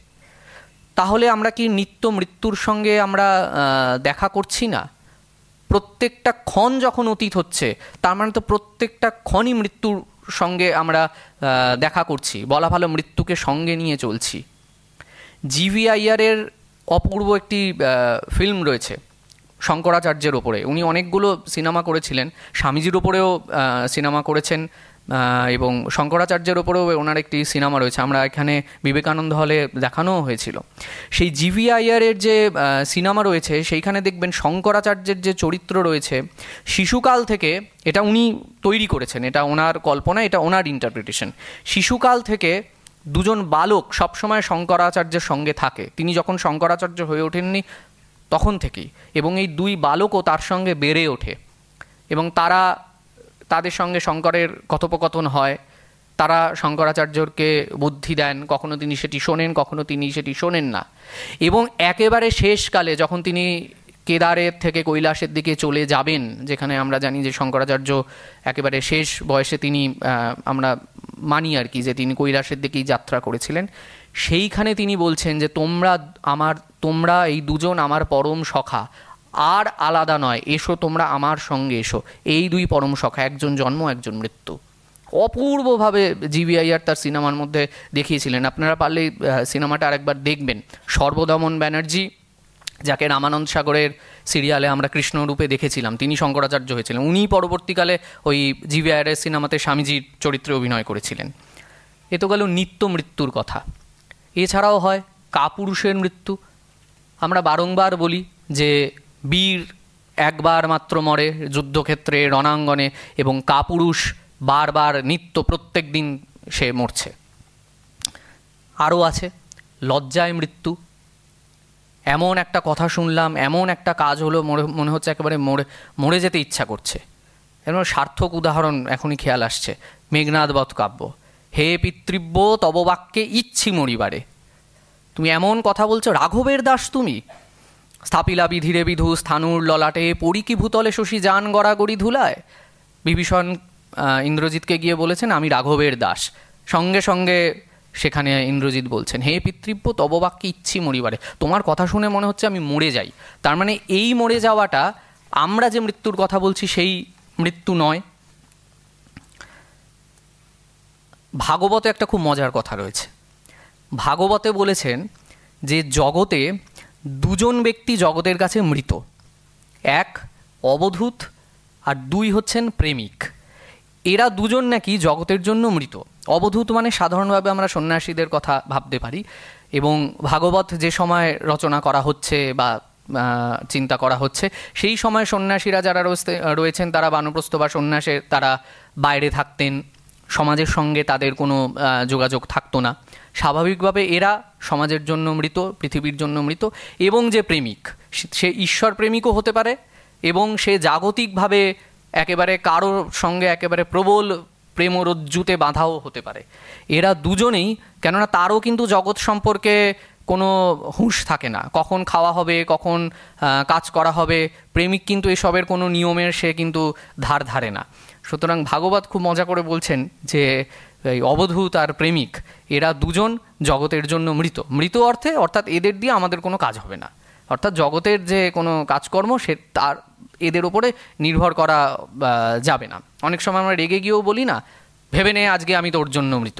তাহলে আমরা কি নিত্য মৃত্যুর সঙ্গে আমরা দেখা করছি না প্রত্যেকটা ক্ষণ যখন অতীত হচ্ছে তার মানে তো প্রত্যেকটা ক্ষণই মৃত্যুর সঙ্গে আমরা দেখা করছি বলা ভালো মৃত্যুকে সঙ্গে নিয়ে চলছি জিভিআইআরের অপূর্ব একটি ফিল্ম রয়েছে শঙ্করাচার্যের ওপরে উনি অনেকগুলো সিনেমা করেছিলেন স্বামীজির ওপরেও সিনেমা করেছেন এবং শঙ্করাচার্যের ওপরেও ওনার একটি সিনেমা রয়েছে আমরা এখানে বিবেকানন্দ হলে দেখানোও হয়েছিল সেই জিভিআইআরের যে সিনেমা রয়েছে সেইখানে দেখবেন শঙ্করাচার্যের যে চরিত্র রয়েছে শিশুকাল থেকে এটা উনি তৈরি করেছেন এটা ওনার কল্পনা এটা ওনার ইন্টারপ্রিটেশন শিশুকাল থেকে দুজন বালক সবসময় শঙ্করাচার্যের সঙ্গে থাকে তিনি যখন শঙ্করাচার্য হয়ে ওঠেননি তখন থেকেই এবং এই দুই বালকও তার সঙ্গে বেড়ে ওঠে এবং তারা তাদের সঙ্গে শঙ্করের কথোপকথন হয় তারা শঙ্করাচার্যকে বুদ্ধি দেন কখনো তিনি সেটি শোনেন কখনো তিনি সেটি শোনেন না এবং একেবারে শেষকালে যখন তিনি কেদারের থেকে কৈলাসের দিকে চলে যাবেন যেখানে আমরা জানি যে শঙ্করাচার্য একেবারে শেষ বয়সে তিনি আমরা মানি আর কি যে তিনি কৈলাসের দিকেই যাত্রা করেছিলেন সেইখানে তিনি বলছেন যে তোমরা আমার তোমরা এই দুজন আমার পরম সখা আর আলাদা নয় এসো তোমরা আমার সঙ্গে এসো এই দুই পরম সখা একজন জন্ম একজন মৃত্যু অপূর্বভাবে জিবিআইআর তার সিনেমার মধ্যে দেখিয়েছিলেন আপনারা পারলে সিনেমাটা আরেকবার দেখবেন সর্বদমন ব্যানার্জি যাকে রামানন্দ সাগরের সিরিয়ালে আমরা কৃষ্ণরূপে দেখেছিলাম তিনি শঙ্করাচার্য হয়েছিলেন উনি পরবর্তীকালে ওই জিবিআইআরের সিনেমাতে স্বামীজির চরিত্রে অভিনয় করেছিলেন এ তো গেল নিত্য মৃত্যুর কথা এছাড়াও হয় কাপুরুষের মৃত্যু আমরা বারংবার বলি যে বীর একবার মাত্র মরে যুদ্ধক্ষেত্রে রণাঙ্গনে এবং কাপুরুষ বারবার নিত্য প্রত্যেক দিন সে মরছে আরও আছে লজ্জায় মৃত্যু এমন একটা কথা শুনলাম এমন একটা কাজ হলো মনে হচ্ছে একেবারে মরে মরে যেতে ইচ্ছা করছে এমন সার্থক উদাহরণ এখনই খেয়াল আসছে মেঘনাদ বধ কাব্য হে পিতৃব্য তব বাক্যে ইচ্ছি মরিবারে তুমি এমন কথা বলছো রাঘবের দাস তুমি স্থাপিলা বিধিরে বিধু স্থানুর ললাটে পড়ি কি ভূতলে শশী যান গড়াগড়ি ধুলায় বিভীষণ ইন্দ্রজিৎকে গিয়ে বলেছেন আমি রাঘবের দাস সঙ্গে সঙ্গে সেখানে ইন্দ্রজিৎ বলছেন হে পিতৃব্য তব বাক্যে ইচ্ছি মরিবারে তোমার কথা শুনে মনে হচ্ছে আমি মরে যাই তার মানে এই মরে যাওয়াটা আমরা যে মৃত্যুর কথা বলছি সেই মৃত্যু নয় ভাগবতে একটা খুব মজার কথা রয়েছে ভাগবতে বলেছেন যে জগতে দুজন ব্যক্তি জগতের কাছে মৃত এক অবধূত আর দুই হচ্ছেন প্রেমিক এরা দুজন নাকি জগতের জন্য মৃত অবধূত মানে সাধারণভাবে আমরা সন্ন্যাসীদের কথা ভাবতে পারি এবং ভাগবত যে সময় রচনা করা হচ্ছে বা চিন্তা করা হচ্ছে সেই সময় সন্ন্যাসীরা যারা রয়েছেন তারা বানপ্রস্থ বা সন্ন্যাসে তারা বাইরে থাকতেন সমাজের সঙ্গে তাদের কোনো যোগাযোগ থাকতো না স্বাভাবিকভাবে এরা সমাজের জন্য মৃত পৃথিবীর জন্য মৃত এবং যে প্রেমিক সে ঈশ্বর প্রেমিকও হতে পারে এবং সে জাগতিকভাবে একেবারে কারোর সঙ্গে একেবারে প্রবল প্রেমরজ্জুতে বাঁধাও হতে পারে এরা দুজনেই কেননা তারও কিন্তু জগৎ সম্পর্কে কোনো হুঁশ থাকে না কখন খাওয়া হবে কখন কাজ করা হবে প্রেমিক কিন্তু এসবের কোনো নিয়মের সে কিন্তু ধার ধারে না সুতরাং ভাগবত খুব মজা করে বলছেন যে এই অবধূত আর প্রেমিক এরা দুজন জগতের জন্য মৃত মৃত অর্থে অর্থাৎ এদের দিয়ে আমাদের কোনো কাজ হবে না অর্থাৎ জগতের যে কোনো কাজকর্ম সে তার এদের ওপরে নির্ভর করা যাবে না অনেক সময় আমরা রেগে গিয়েও বলি না ভেবে নে আজকে আমি তোর জন্য মৃত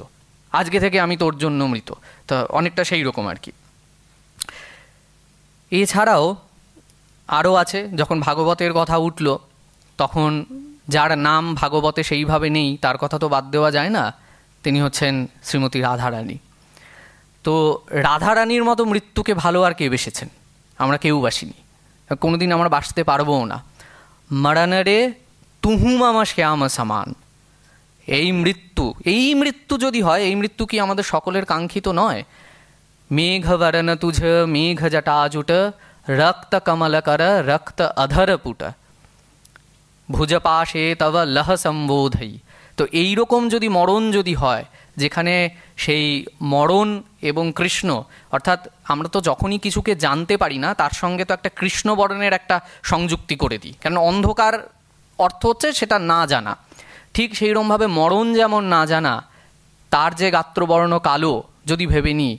আজকে থেকে আমি তোর জন্য মৃত তো অনেকটা সেই রকম আর কি এছাড়াও আরও আছে যখন ভাগবতের কথা উঠল তখন যার নাম ভাগবতে সেইভাবে নেই তার কথা তো বাদ দেওয়া যায় না তিনি হচ্ছেন শ্রীমতী রাধারানী তো রাধারানীর মতো মৃত্যুকে ভালো আর কে বেসেছেন আমরা কেউ বাসিনি কোনোদিন আমরা বাসতে পারবও না মারানারে তুহু মামা শ্যামা সামান এই মৃত্যু এই মৃত্যু যদি হয় এই মৃত্যু কি আমাদের সকলের কাঙ্ক্ষিত নয় মেঘ বারণ তুঝ মেঘ জটাজুট রক্ত কর রক্ত অধর পুট ভুজপাশে তব লহ সম্বোধই তো এই রকম যদি মরণ যদি হয় যেখানে সেই মরণ এবং কৃষ্ণ অর্থাৎ আমরা তো যখনই কিছুকে জানতে পারি না তার সঙ্গে তো একটা কৃষ্ণবরণের একটা সংযুক্তি করে দিই কারণ অন্ধকার অর্থ হচ্ছে সেটা না জানা ঠিক সেই রকমভাবে মরণ যেমন না জানা তার যে গাত্রবর্ণ কালো যদি ভেবে নিই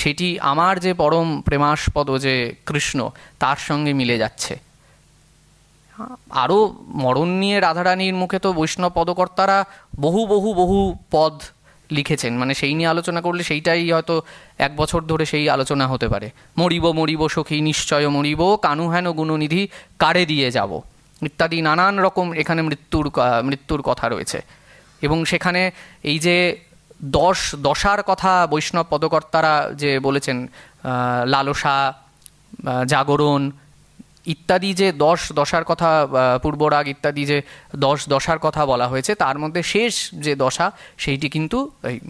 সেটি আমার যে পরম প্রেমাস্পদ যে কৃষ্ণ তার সঙ্গে মিলে যাচ্ছে আরও মরণ নিয়ে রাধারানীর মুখে তো বৈষ্ণব পদকর্তারা বহু বহু বহু পদ লিখেছেন মানে সেই নিয়ে আলোচনা করলে সেইটাই হয়তো এক বছর ধরে সেই আলোচনা হতে পারে মরিব মরিব সখী নিশ্চয় মরিব কানু হেন গুণনিধি কারে দিয়ে যাব ইত্যাদি নানান রকম এখানে মৃত্যুর মৃত্যুর কথা রয়েছে এবং সেখানে এই যে দশ দশার কথা বৈষ্ণব পদকর্তারা যে বলেছেন লালসা জাগরণ ইত্যাদি যে দশ দশার কথা পূর্বরাগ ইত্যাদি যে দশ দশার কথা বলা হয়েছে তার মধ্যে শেষ যে দশা সেইটি কিন্তু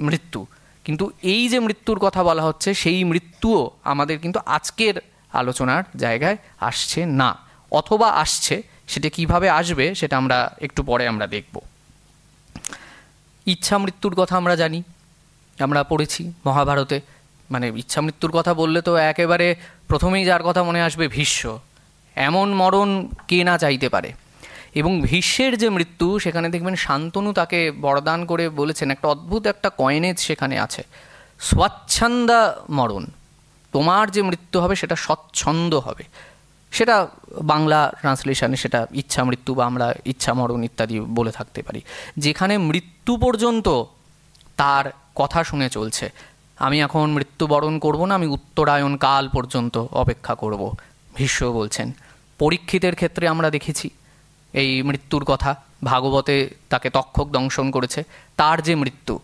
মৃত্যু কিন্তু এই যে মৃত্যুর কথা বলা হচ্ছে সেই মৃত্যুও আমাদের কিন্তু আজকের আলোচনার জায়গায় আসছে না অথবা আসছে সেটা কিভাবে আসবে সেটা আমরা একটু পরে আমরা দেখব ইচ্ছা মৃত্যুর কথা আমরা জানি আমরা পড়েছি মহাভারতে মানে ইচ্ছা মৃত্যুর কথা বললে তো একেবারে প্রথমেই যার কথা মনে আসবে ভীষ্ম এমন মরণ কে না চাইতে পারে এবং ভীষ্মের যে মৃত্যু সেখানে দেখবেন শান্তনু তাকে বরদান করে বলেছেন একটা অদ্ভুত একটা কয়নেজ সেখানে আছে স্বচ্ছন্দা মরণ তোমার যে মৃত্যু হবে সেটা স্বচ্ছন্দ হবে সেটা বাংলা ট্রান্সলেশনে সেটা ইচ্ছা মৃত্যু বা আমরা ইচ্ছা মরণ ইত্যাদি বলে থাকতে পারি যেখানে মৃত্যু পর্যন্ত তার কথা শুনে চলছে আমি এখন মৃত্যুবরণ করব না আমি উত্তরায়ণ কাল পর্যন্ত অপেক্ষা করব ভীষ্ম বলছেন পরীক্ষিতের ক্ষেত্রে আমরা দেখেছি এই মৃত্যুর কথা ভাগবতে তাকে তক্ষক দংশন করেছে তার যে মৃত্যু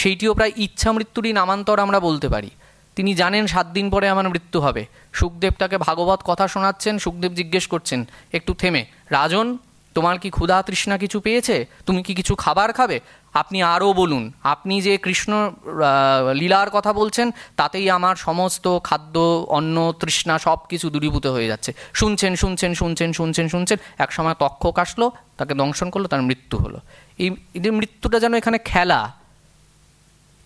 সেইটিও প্রায় ইচ্ছা মৃত্যুরই নামান্তর আমরা বলতে পারি তিনি জানেন সাত দিন পরে আমার মৃত্যু হবে সুখদেব তাকে ভাগবত কথা শোনাচ্ছেন সুখদেব জিজ্ঞেস করছেন একটু থেমে রাজন তোমার কি ক্ষুধা তৃষ্ণা কিছু পেয়েছে তুমি কি কিছু খাবার খাবে আপনি আরও বলুন আপনি যে কৃষ্ণ লীলার কথা বলছেন তাতেই আমার সমস্ত খাদ্য অন্ন তৃষ্ণা সব কিছু দূরীভূত হয়ে যাচ্ছে শুনছেন শুনছেন শুনছেন শুনছেন শুনছেন এক সময় তক্ষ কাশলো তাকে দংশন করলো তার মৃত্যু হলো এই মৃত্যুটা যেন এখানে খেলা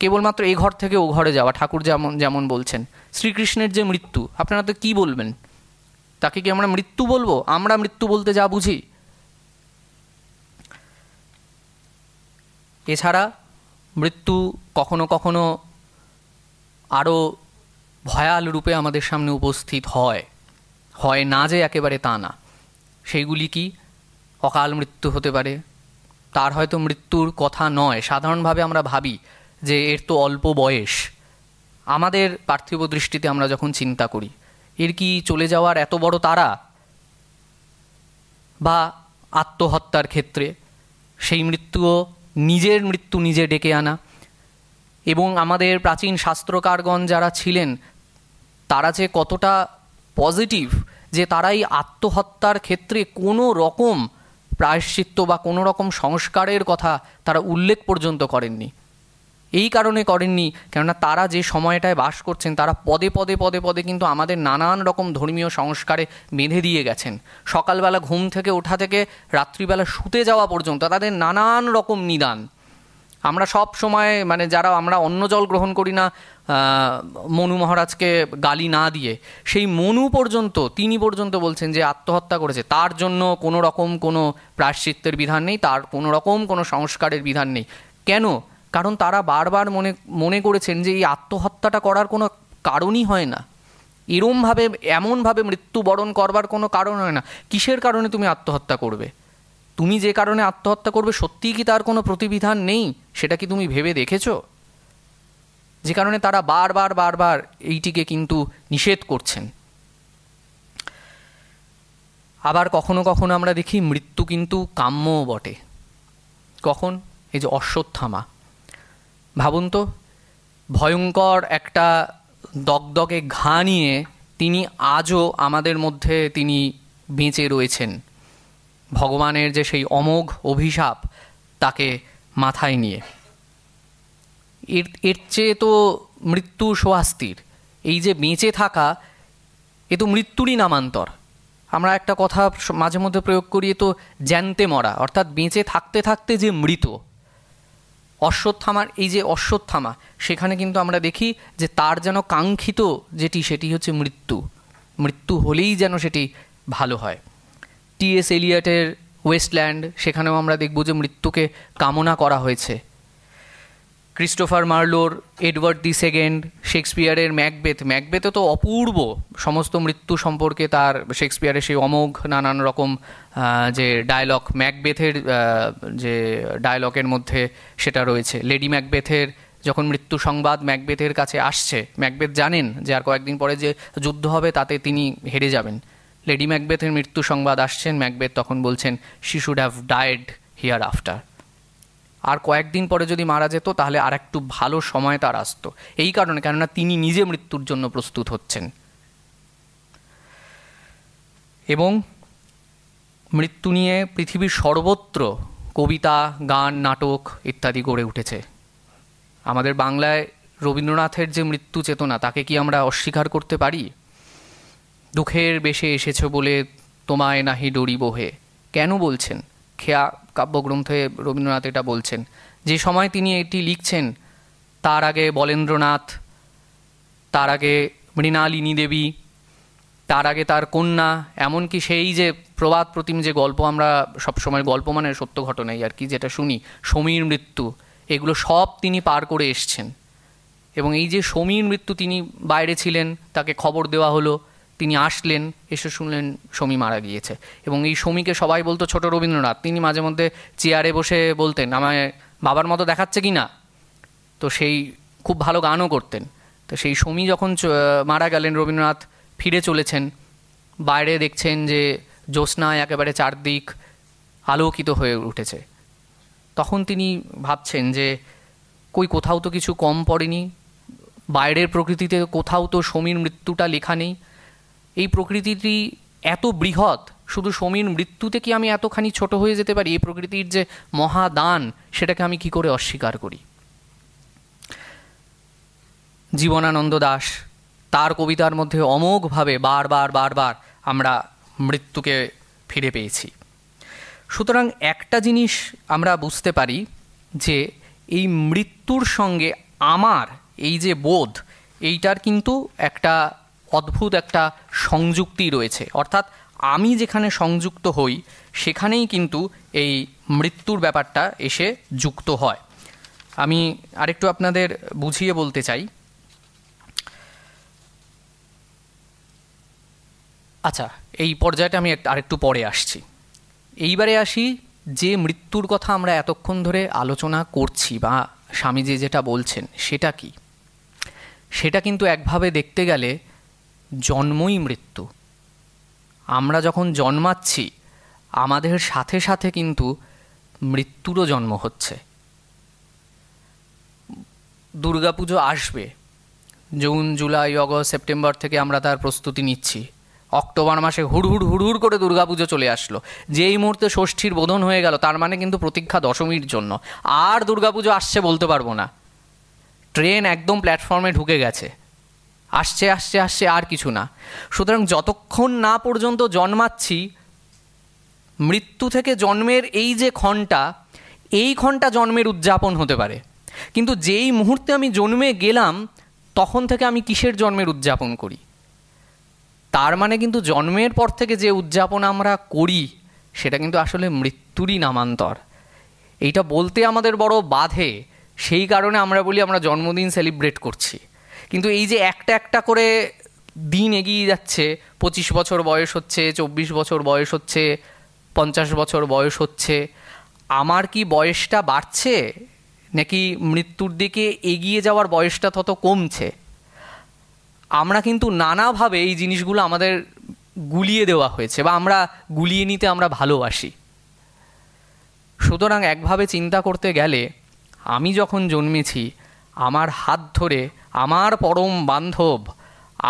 কেবলমাত্র এই ঘর থেকে ও ঘরে যাওয়া ঠাকুর যেমন যেমন বলছেন শ্রীকৃষ্ণের যে মৃত্যু আপনারা তো কী বলবেন তাকে কি আমরা মৃত্যু বলবো আমরা মৃত্যু বলতে যা বুঝি এছাড়া মৃত্যু কখনো কখনো আরও ভয়াল রূপে আমাদের সামনে উপস্থিত হয় হয় না যে একেবারে তা না সেইগুলি কি অকাল মৃত্যু হতে পারে তার হয়তো মৃত্যুর কথা নয় সাধারণভাবে আমরা ভাবি যে এর তো অল্প বয়স আমাদের পার্থিব দৃষ্টিতে আমরা যখন চিন্তা করি এর কি চলে যাওয়ার এত বড় তারা বা আত্মহত্যার ক্ষেত্রে সেই মৃত্যুও নিজের মৃত্যু নিজে ডেকে আনা এবং আমাদের প্রাচীন শাস্ত্রকারগণ যারা ছিলেন তারা যে কতটা পজিটিভ যে তারাই আত্মহত্যার ক্ষেত্রে কোনো রকম প্রায়শ্চিত্ত বা কোনো রকম সংস্কারের কথা তারা উল্লেখ পর্যন্ত করেননি এই কারণে করেননি কেননা তারা যে সময়টায় বাস করছেন তারা পদে পদে পদে পদে কিন্তু আমাদের নানান রকম ধর্মীয় সংস্কারে বেঁধে দিয়ে গেছেন সকালবেলা ঘুম থেকে ওঠা থেকে রাত্রিবেলা শুতে যাওয়া পর্যন্ত তাদের নানান রকম নিদান আমরা সব সময় মানে যারা আমরা অন্য জল গ্রহণ করি না মনু মহারাজকে গালি না দিয়ে সেই মনু পর্যন্ত তিনি পর্যন্ত বলছেন যে আত্মহত্যা করেছে তার জন্য কোনো রকম কোনো প্রায়শ্চিত্তের বিধান নেই তার কোনো রকম কোনো সংস্কারের বিধান নেই কেন কারণ তারা বারবার মনে মনে করেছেন যে এই আত্মহত্যাটা করার কোনো কারণই হয় না এরমভাবে এমনভাবে মৃত্যুবরণ করবার কোনো কারণ হয় না কিসের কারণে তুমি আত্মহত্যা করবে তুমি যে কারণে আত্মহত্যা করবে সত্যিই কি তার কোনো প্রতিবিধান নেই সেটা কি তুমি ভেবে দেখেছো যে কারণে তারা বারবার বারবার এইটিকে কিন্তু নিষেধ করছেন আবার কখনো কখনো আমরা দেখি মৃত্যু কিন্তু কাম্যও বটে কখন এই যে অশ্বত্থামা ভাবুন তো ভয়ঙ্কর একটা দগদগে ঘা নিয়ে তিনি আজও আমাদের মধ্যে তিনি বেঁচে রয়েছেন ভগবানের যে সেই অমোঘ অভিশাপ তাকে মাথায় নিয়ে এর এর চেয়ে তো মৃত্যু সোহাস্তির এই যে বেঁচে থাকা এ তো মৃত্যুরই নামান্তর আমরা একটা কথা মাঝে মধ্যে প্রয়োগ করি তো জ্যান্তে মরা অর্থাৎ বেঁচে থাকতে থাকতে যে মৃত অশ্বত্থামার এই যে অশ্বত্থামা সেখানে কিন্তু আমরা দেখি যে তার যেন কাঙ্ক্ষিত যেটি সেটি হচ্ছে মৃত্যু মৃত্যু হলেই যেন সেটি ভালো হয় টিএস এলিয়াটের ওয়েস্টল্যান্ড সেখানেও আমরা দেখব যে মৃত্যুকে কামনা করা হয়েছে ক্রিস্টোফার মার্লোর এডওয়ার্ড দি সেকেন্ড শেক্সপিয়ারের ম্যাকবেথ ম্যাকবেথে তো অপূর্ব সমস্ত মৃত্যু সম্পর্কে তার শেক্সপিয়ারের সেই অমোঘ নানান রকম যে ডায়লগ ম্যাকবেথের যে ডায়লগের মধ্যে সেটা রয়েছে লেডি ম্যাকবেথের যখন মৃত্যু সংবাদ ম্যাকবেথের কাছে আসছে ম্যাকবেথ জানেন যে আর কয়েকদিন পরে যে যুদ্ধ হবে তাতে তিনি হেরে যাবেন লেডি ম্যাকবেথের মৃত্যু সংবাদ আসছেন ম্যাকবেথ তখন বলছেন she should have died hereafter আর কয়েকদিন পরে যদি মারা যেত তাহলে আর একটু ভালো সময় তার আসতো এই কারণে কেননা তিনি নিজে মৃত্যুর জন্য প্রস্তুত হচ্ছেন এবং মৃত্যু নিয়ে পৃথিবীর সর্বত্র কবিতা গান নাটক ইত্যাদি গড়ে উঠেছে আমাদের বাংলায় রবীন্দ্রনাথের যে মৃত্যু চেতনা তাকে কি আমরা অস্বীকার করতে পারি দুঃখের বেশে এসেছে বলে তোমায় নাহি ডরিব হে কেন বলছেন খেয়া কাব্যগ্রন্থে রবীন্দ্রনাথ এটা বলছেন যে সময় তিনি এটি লিখছেন তার আগে বলেন্দ্রনাথ তার আগে মৃণালিনী দেবী তার আগে তার কন্যা এমনকি সেই যে প্রবাদ প্রতিম যে গল্প আমরা সবসময় গল্প মানে সত্য ঘটনাই আর কি যেটা শুনি সমীর মৃত্যু এগুলো সব তিনি পার করে এসছেন এবং এই যে সমীর মৃত্যু তিনি বাইরে ছিলেন তাকে খবর দেওয়া হলো তিনি আসলেন এসে শুনলেন সমী মারা গিয়েছে এবং এই সমীকে সবাই বলতো ছোট রবীন্দ্রনাথ তিনি মাঝে মধ্যে চেয়ারে বসে বলতেন আমায় বাবার মতো দেখাচ্ছে কি না তো সেই খুব ভালো গানও করতেন তো সেই সমী যখন মারা গেলেন রবীন্দ্রনাথ ফিরে চলেছেন বাইরে দেখছেন যে জ্যোৎস্নায় একেবারে চারদিক আলোকিত হয়ে উঠেছে তখন তিনি ভাবছেন যে কই কোথাও তো কিছু কম পড়েনি বাইরের প্রকৃতিতে কোথাও তো সমীর মৃত্যুটা লেখা নেই এই প্রকৃতিটি এত বৃহৎ শুধু সমীর মৃত্যুতে কি আমি এতখানি ছোট হয়ে যেতে পারি এই প্রকৃতির যে মহাদান সেটাকে আমি কি করে অস্বীকার করি জীবনানন্দ দাস তার কবিতার মধ্যে অমোঘভাবে বারবার বারবার আমরা মৃত্যুকে ফিরে পেয়েছি সুতরাং একটা জিনিস আমরা বুঝতে পারি যে এই মৃত্যুর সঙ্গে আমার এই যে বোধ এইটার কিন্তু একটা অদ্ভুত একটা সংযুক্তি রয়েছে অর্থাৎ আমি যেখানে সংযুক্ত হই সেখানেই কিন্তু এই মৃত্যুর ব্যাপারটা এসে যুক্ত হয় আমি আরেকটু আপনাদের বুঝিয়ে বলতে চাই আচ্ছা এই পর্যায়টা আমি আরেকটু পরে আসছি এইবারে আসি যে মৃত্যুর কথা আমরা এতক্ষণ ধরে আলোচনা করছি বা স্বামীজি যেটা বলছেন সেটা কি সেটা কিন্তু একভাবে দেখতে গেলে জন্মই মৃত্যু আমরা যখন জন্মাচ্ছি আমাদের সাথে সাথে কিন্তু মৃত্যুরও জন্ম হচ্ছে দুর্গাপুজো আসবে জুন জুলাই অগস্ট সেপ্টেম্বর থেকে আমরা তার প্রস্তুতি নিচ্ছি অক্টোবর মাসে হুড়হুড় হুড়হুড় করে দুর্গাপুজো চলে আসলো যেই মুহূর্তে ষষ্ঠীর বোধন হয়ে গেল তার মানে কিন্তু প্রতীক্ষা দশমীর জন্য আর দুর্গাপুজো আসছে বলতে পারবো না ট্রেন একদম প্ল্যাটফর্মে ঢুকে গেছে আসছে আসছে আসছে আর কিছু না সুতরাং যতক্ষণ না পর্যন্ত জন্মাচ্ছি মৃত্যু থেকে জন্মের এই যে ক্ষণটা এই ক্ষণটা জন্মের উদযাপন হতে পারে কিন্তু যেই মুহূর্তে আমি জন্মে গেলাম তখন থেকে আমি কিসের জন্মের উদযাপন করি তার মানে কিন্তু জন্মের পর থেকে যে উদযাপন আমরা করি সেটা কিন্তু আসলে মৃত্যুরই নামান্তর এইটা বলতে আমাদের বড় বাধে সেই কারণে আমরা বলি আমরা জন্মদিন সেলিব্রেট করছি কিন্তু এই যে একটা একটা করে দিন এগিয়ে যাচ্ছে পঁচিশ বছর বয়স হচ্ছে চব্বিশ বছর বয়স হচ্ছে পঞ্চাশ বছর বয়স হচ্ছে আমার কি বয়সটা বাড়ছে নাকি মৃত্যুর দিকে এগিয়ে যাওয়ার বয়সটা তত কমছে আমরা কিন্তু নানাভাবে এই জিনিসগুলো আমাদের গুলিয়ে দেওয়া হয়েছে বা আমরা গুলিয়ে নিতে আমরা ভালোবাসি সুতরাং একভাবে চিন্তা করতে গেলে আমি যখন জন্মেছি আমার হাত ধরে আমার পরম বান্ধব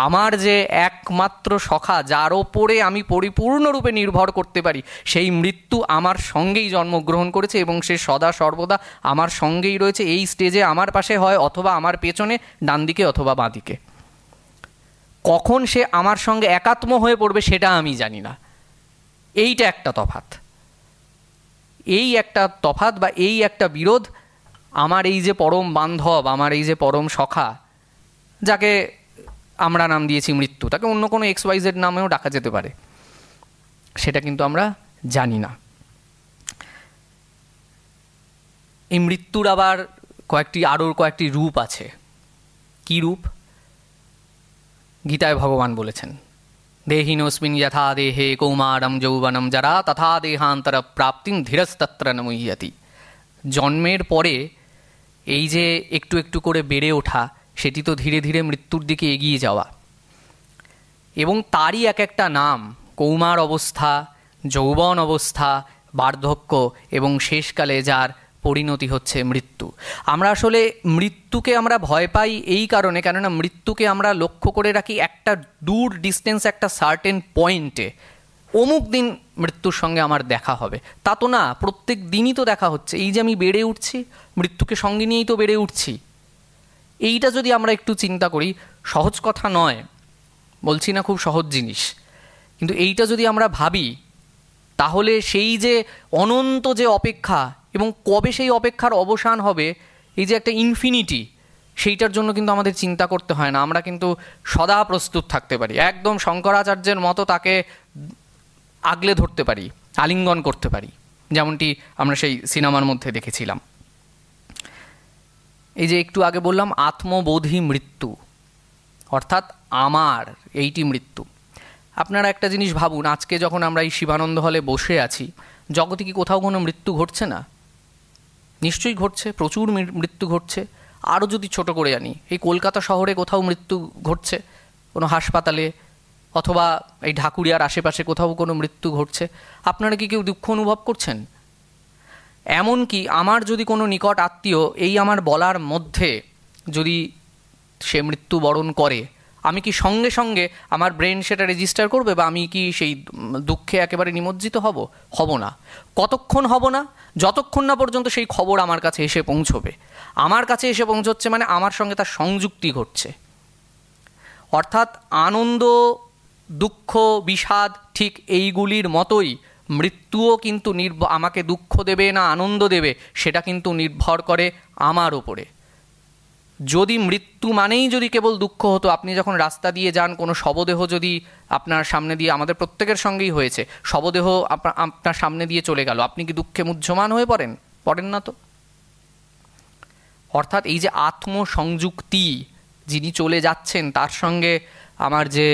আমার যে একমাত্র সখা যার ওপরে আমি পরিপূর্ণরূপে নির্ভর করতে পারি সেই মৃত্যু আমার সঙ্গেই জন্মগ্রহণ করেছে এবং সে সদা সর্বদা আমার সঙ্গেই রয়েছে এই স্টেজে আমার পাশে হয় অথবা আমার পেছনে ডান দিকে অথবা বাঁ দিকে কখন সে আমার সঙ্গে একাত্ম হয়ে পড়বে সেটা আমি জানি না এইটা একটা তফাত এই একটা তফাত বা এই একটা বিরোধ আমার এই যে পরম বান্ধব আমার এই যে পরম সখা যাকে আমরা নাম দিয়েছি মৃত্যু তাকে অন্য কোনো এক্স ওয়াই জেড নামেও ডাকা যেতে পারে সেটা কিন্তু আমরা জানি না এই মৃত্যুর আবার কয়েকটি আরও কয়েকটি রূপ আছে কি রূপ গীতায় ভগবান বলেছেন দেহিনোস্মিন যথা দেহে কৌমারম যৌবনম যারা তথা দেহান্তর প্রাপ্তিম ধীরস্তত্র নমুইয়াতি জন্মের পরে এই যে একটু একটু করে বেড়ে ওঠা সেটি তো ধীরে ধীরে মৃত্যুর দিকে এগিয়ে যাওয়া এবং তারই এক একটা নাম কৌমার অবস্থা যৌবন অবস্থা বার্ধক্য এবং শেষকালে যার পরিণতি হচ্ছে মৃত্যু আমরা আসলে মৃত্যুকে আমরা ভয় পাই এই কারণে কেননা মৃত্যুকে আমরা লক্ষ্য করে রাখি একটা দূর ডিস্টেন্স একটা সার্টেন পয়েন্টে অমুক দিন মৃত্যুর সঙ্গে আমার দেখা হবে তা তো না প্রত্যেক দিনই তো দেখা হচ্ছে এই যে আমি বেড়ে উঠছি মৃত্যুকে সঙ্গে নিয়েই তো বেড়ে উঠছি এইটা যদি আমরা একটু চিন্তা করি সহজ কথা নয় বলছি না খুব সহজ জিনিস কিন্তু এইটা যদি আমরা ভাবি তাহলে সেই যে অনন্ত যে অপেক্ষা এবং কবে সেই অপেক্ষার অবসান হবে এই যে একটা ইনফিনিটি সেইটার জন্য কিন্তু আমাদের চিন্তা করতে হয় না আমরা কিন্তু সদা প্রস্তুত থাকতে পারি একদম শঙ্করাচার্যের মতো তাকে আগলে ধরতে পারি আলিঙ্গন করতে পারি যেমনটি আমরা সেই সিনেমার মধ্যে দেখেছিলাম এই যে একটু আগে বললাম আত্মবোধি মৃত্যু অর্থাৎ আমার এইটি মৃত্যু আপনারা একটা জিনিস ভাবুন আজকে যখন আমরা এই শিবানন্দ হলে বসে আছি জগতে কি কোথাও কোনো মৃত্যু ঘটছে না নিশ্চয়ই ঘটছে প্রচুর মৃত্যু ঘটছে আরও যদি ছোট করে জানি এই কলকাতা শহরে কোথাও মৃত্যু ঘটছে কোনো হাসপাতালে অথবা এই ঢাকুরিয়ার আশেপাশে কোথাও কোনো মৃত্যু ঘটছে আপনারা কি কেউ দুঃখ অনুভব করছেন এমনকি আমার যদি কোনো নিকট আত্মীয় এই আমার বলার মধ্যে যদি সে মৃত্যুবরণ করে আমি কি সঙ্গে সঙ্গে আমার ব্রেন সেটা রেজিস্টার করবে বা আমি কি সেই দুঃখে একেবারে নিমজ্জিত হব হব না কতক্ষণ হব না যতক্ষণ না পর্যন্ত সেই খবর আমার কাছে এসে পৌঁছবে আমার কাছে এসে পৌঁছচ্ছে মানে আমার সঙ্গে তার সংযুক্তি ঘটছে অর্থাৎ আনন্দ দুঃখ বিষাদ ঠিক এইগুলির মতোই মৃত্যুও কিন্তু নির্ভ আমাকে দুঃখ দেবে না আনন্দ দেবে সেটা কিন্তু নির্ভর করে আমার ওপরে যদি মৃত্যু মানেই যদি কেবল দুঃখ হতো আপনি যখন রাস্তা দিয়ে যান কোনো শবদেহ যদি আপনার সামনে দিয়ে আমাদের প্রত্যেকের সঙ্গেই হয়েছে শবদেহ আপনার সামনে দিয়ে চলে গেল আপনি কি দুঃখে মুহ্যমান হয়ে পড়েন পড়েন না তো অর্থাৎ এই যে আত্মসংযুক্তি যিনি চলে যাচ্ছেন তার সঙ্গে আমার যে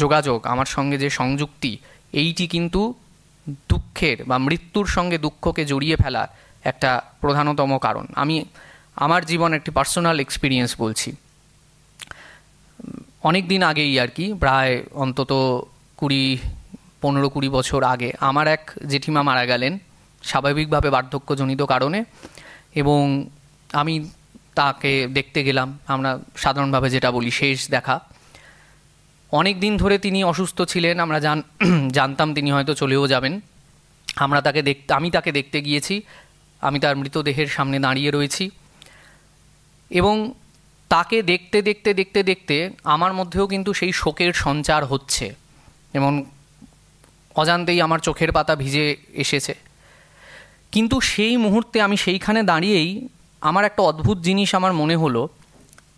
যোগাযোগ আমার সঙ্গে যে সংযুক্তি এইটি কিন্তু দুঃখের বা মৃত্যুর সঙ্গে দুঃখকে জড়িয়ে ফেলা একটা প্রধানতম কারণ আমি আমার জীবন একটি পার্সোনাল এক্সপিরিয়েন্স বলছি অনেক দিন আগেই আর কি প্রায় অন্তত কুড়ি পনেরো কুড়ি বছর আগে আমার এক জেঠিমা মারা গেলেন স্বাভাবিকভাবে বার্ধক্যজনিত কারণে এবং আমি তাকে দেখতে গেলাম আমরা সাধারণভাবে যেটা বলি শেষ দেখা অনেক দিন ধরে তিনি অসুস্থ ছিলেন আমরা জান জানতাম তিনি হয়তো চলেও যাবেন আমরা তাকে দেখ আমি তাকে দেখতে গিয়েছি আমি তার মৃতদেহের সামনে দাঁড়িয়ে রয়েছি এবং তাকে দেখতে দেখতে দেখতে দেখতে আমার মধ্যেও কিন্তু সেই শোকের সঞ্চার হচ্ছে যেমন অজান্তেই আমার চোখের পাতা ভিজে এসেছে কিন্তু সেই মুহূর্তে আমি সেইখানে দাঁড়িয়েই আমার একটা অদ্ভুত জিনিস আমার মনে হলো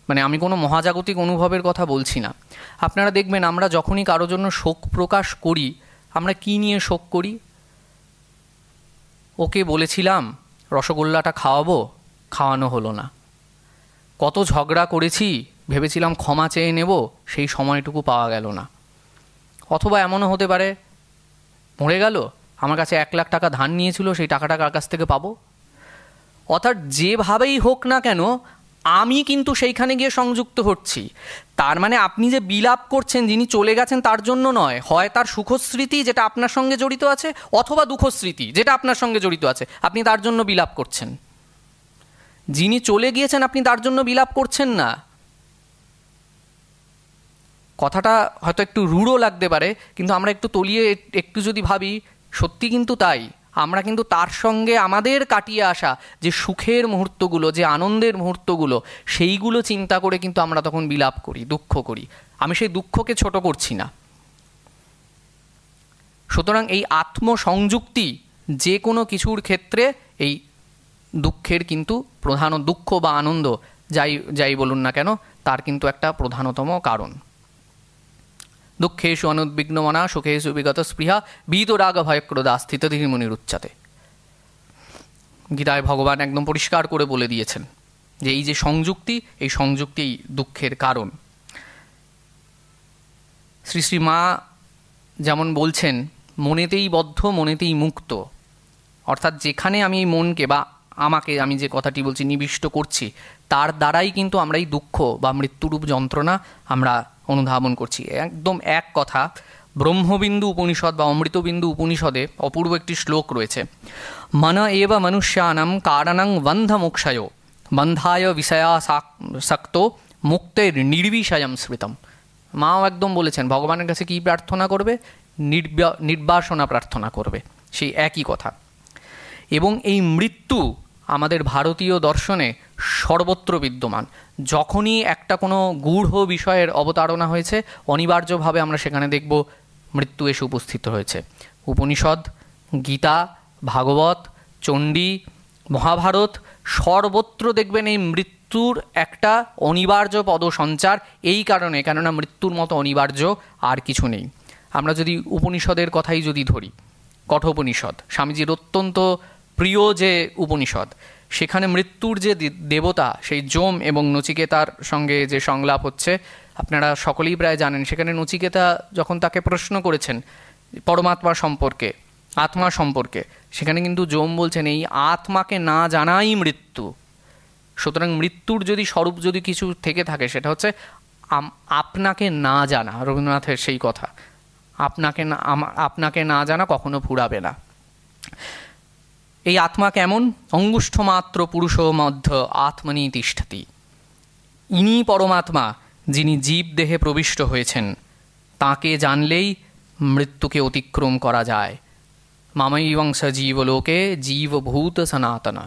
মানে আমি কোনো মহাজাগতিক অনুভবের কথা বলছি না আপনারা দেখবেন আমরা যখনই কারো জন্য শোক প্রকাশ করি আমরা কি নিয়ে শোক করি ওকে বলেছিলাম রসগোল্লাটা খাওয়াবো খাওয়ানো হলো না কত ঝগড়া করেছি ভেবেছিলাম ক্ষমা চেয়ে নেব সেই সময়টুকু পাওয়া গেল না অথবা এমনও হতে পারে মরে গেল আমার কাছে এক লাখ টাকা ধান নিয়েছিল সেই টাকাটা কার কাছ থেকে পাবো অর্থাৎ যেভাবেই হোক না কেন আমি কিন্তু সেইখানে গিয়ে সংযুক্ত হচ্ছি তার মানে আপনি যে বিলাপ করছেন যিনি চলে গেছেন তার জন্য নয় হয় তার সুখস্মৃতি যেটা আপনার সঙ্গে জড়িত আছে অথবা দুঃখস্মৃতি যেটা আপনার সঙ্গে জড়িত আছে আপনি তার জন্য বিলাপ করছেন যিনি চলে গিয়েছেন আপনি তার জন্য বিলাপ করছেন না কথাটা হয়তো একটু রূঢ় লাগতে পারে কিন্তু আমরা একটু তলিয়ে একটু যদি ভাবি সত্যি কিন্তু তাই আমরা কিন্তু তার সঙ্গে আমাদের কাটিয়ে আসা যে সুখের মুহূর্তগুলো যে আনন্দের মুহূর্তগুলো সেইগুলো চিন্তা করে কিন্তু আমরা তখন বিলাপ করি দুঃখ করি আমি সেই দুঃখকে ছোট করছি না সুতরাং এই আত্মসংযুক্তি যে কোনো কিছুর ক্ষেত্রে এই দুঃখের কিন্তু প্রধান দুঃখ বা আনন্দ যাই যাই বলুন না কেন তার কিন্তু একটা প্রধানতম কারণ দুঃখেশু অনুদ্বিগ্ন মনা সুখেশু বিগত স্পৃহা ভীত রাগ ভয়ক্রোধা স্থিত ধীরমণির উচ্চাতে গীতায় ভগবান একদম পরিষ্কার করে বলে দিয়েছেন যে এই যে সংযুক্তি এই সংযুক্তি দুঃখের কারণ শ্রী শ্রী মা যেমন বলছেন মনেতেই বদ্ধ মনেতেই মুক্ত অর্থাৎ যেখানে আমি এই মনকে বা আমাকে আমি যে কথাটি বলছি নিবিষ্ট করছি তার দ্বারাই কিন্তু আমরা এই দুঃখ বা মৃত্যুরূপ যন্ত্রণা আমরা অনুধাবন করছি একদম এক কথা ব্রহ্মবিন্দু উপনিষদ বা অমৃতবিন্দু উপনিষদে অপূর্ব একটি শ্লোক রয়েছে মন এব মনুষ্যানম কারণং বন্ধ মোক্ষয় বন্ধায় বিষয়া সাক্ত মুক্তের নির্বিষয়ম স্মৃতম মাও একদম বলেছেন ভগবানের কাছে কী প্রার্থনা করবে নির্বাসনা প্রার্থনা করবে সেই একই কথা এবং এই মৃত্যু আমাদের ভারতীয় দর্শনে সর্বত্র বিদ্যমান যখনই একটা কোনো গূঢ় বিষয়ের অবতারণা হয়েছে অনিবার্যভাবে আমরা সেখানে দেখব মৃত্যু এসে উপস্থিত হয়েছে উপনিষদ গীতা ভাগবত চণ্ডী মহাভারত সর্বত্র দেখবেন এই মৃত্যুর একটা অনিবার্য পদসঞ্চার এই কারণে কেননা মৃত্যুর মতো অনিবার্য আর কিছু নেই আমরা যদি উপনিষদের কথাই যদি ধরি কঠোপনিষদ স্বামীজির অত্যন্ত প্রিয় যে উপনিষদ সেখানে মৃত্যুর যে দেবতা সেই যম এবং নচিকেতার সঙ্গে যে সংলাপ হচ্ছে আপনারা সকলেই প্রায় জানেন সেখানে নচিকেতা যখন তাকে প্রশ্ন করেছেন পরমাত্মা সম্পর্কে আত্মা সম্পর্কে সেখানে কিন্তু যম বলছেন এই আত্মাকে না জানাই মৃত্যু সুতরাং মৃত্যুর যদি স্বরূপ যদি কিছু থেকে থাকে সেটা হচ্ছে আপনাকে না জানা রবীন্দ্রনাথের সেই কথা আপনাকে না আপনাকে না জানা কখনো ফুরাবে না এই আত্মা কেমন অঙ্গুষ্ঠমাত্র পুরুষ মধ্য আত্মনি তিষ্ঠতি ইনি পরমাত্মা যিনি জীব দেহে প্রবিষ্ট হয়েছেন তাকে জানলেই মৃত্যুকে অতিক্রম করা যায় মামৈবং লোকে জীবভূত সনাতনা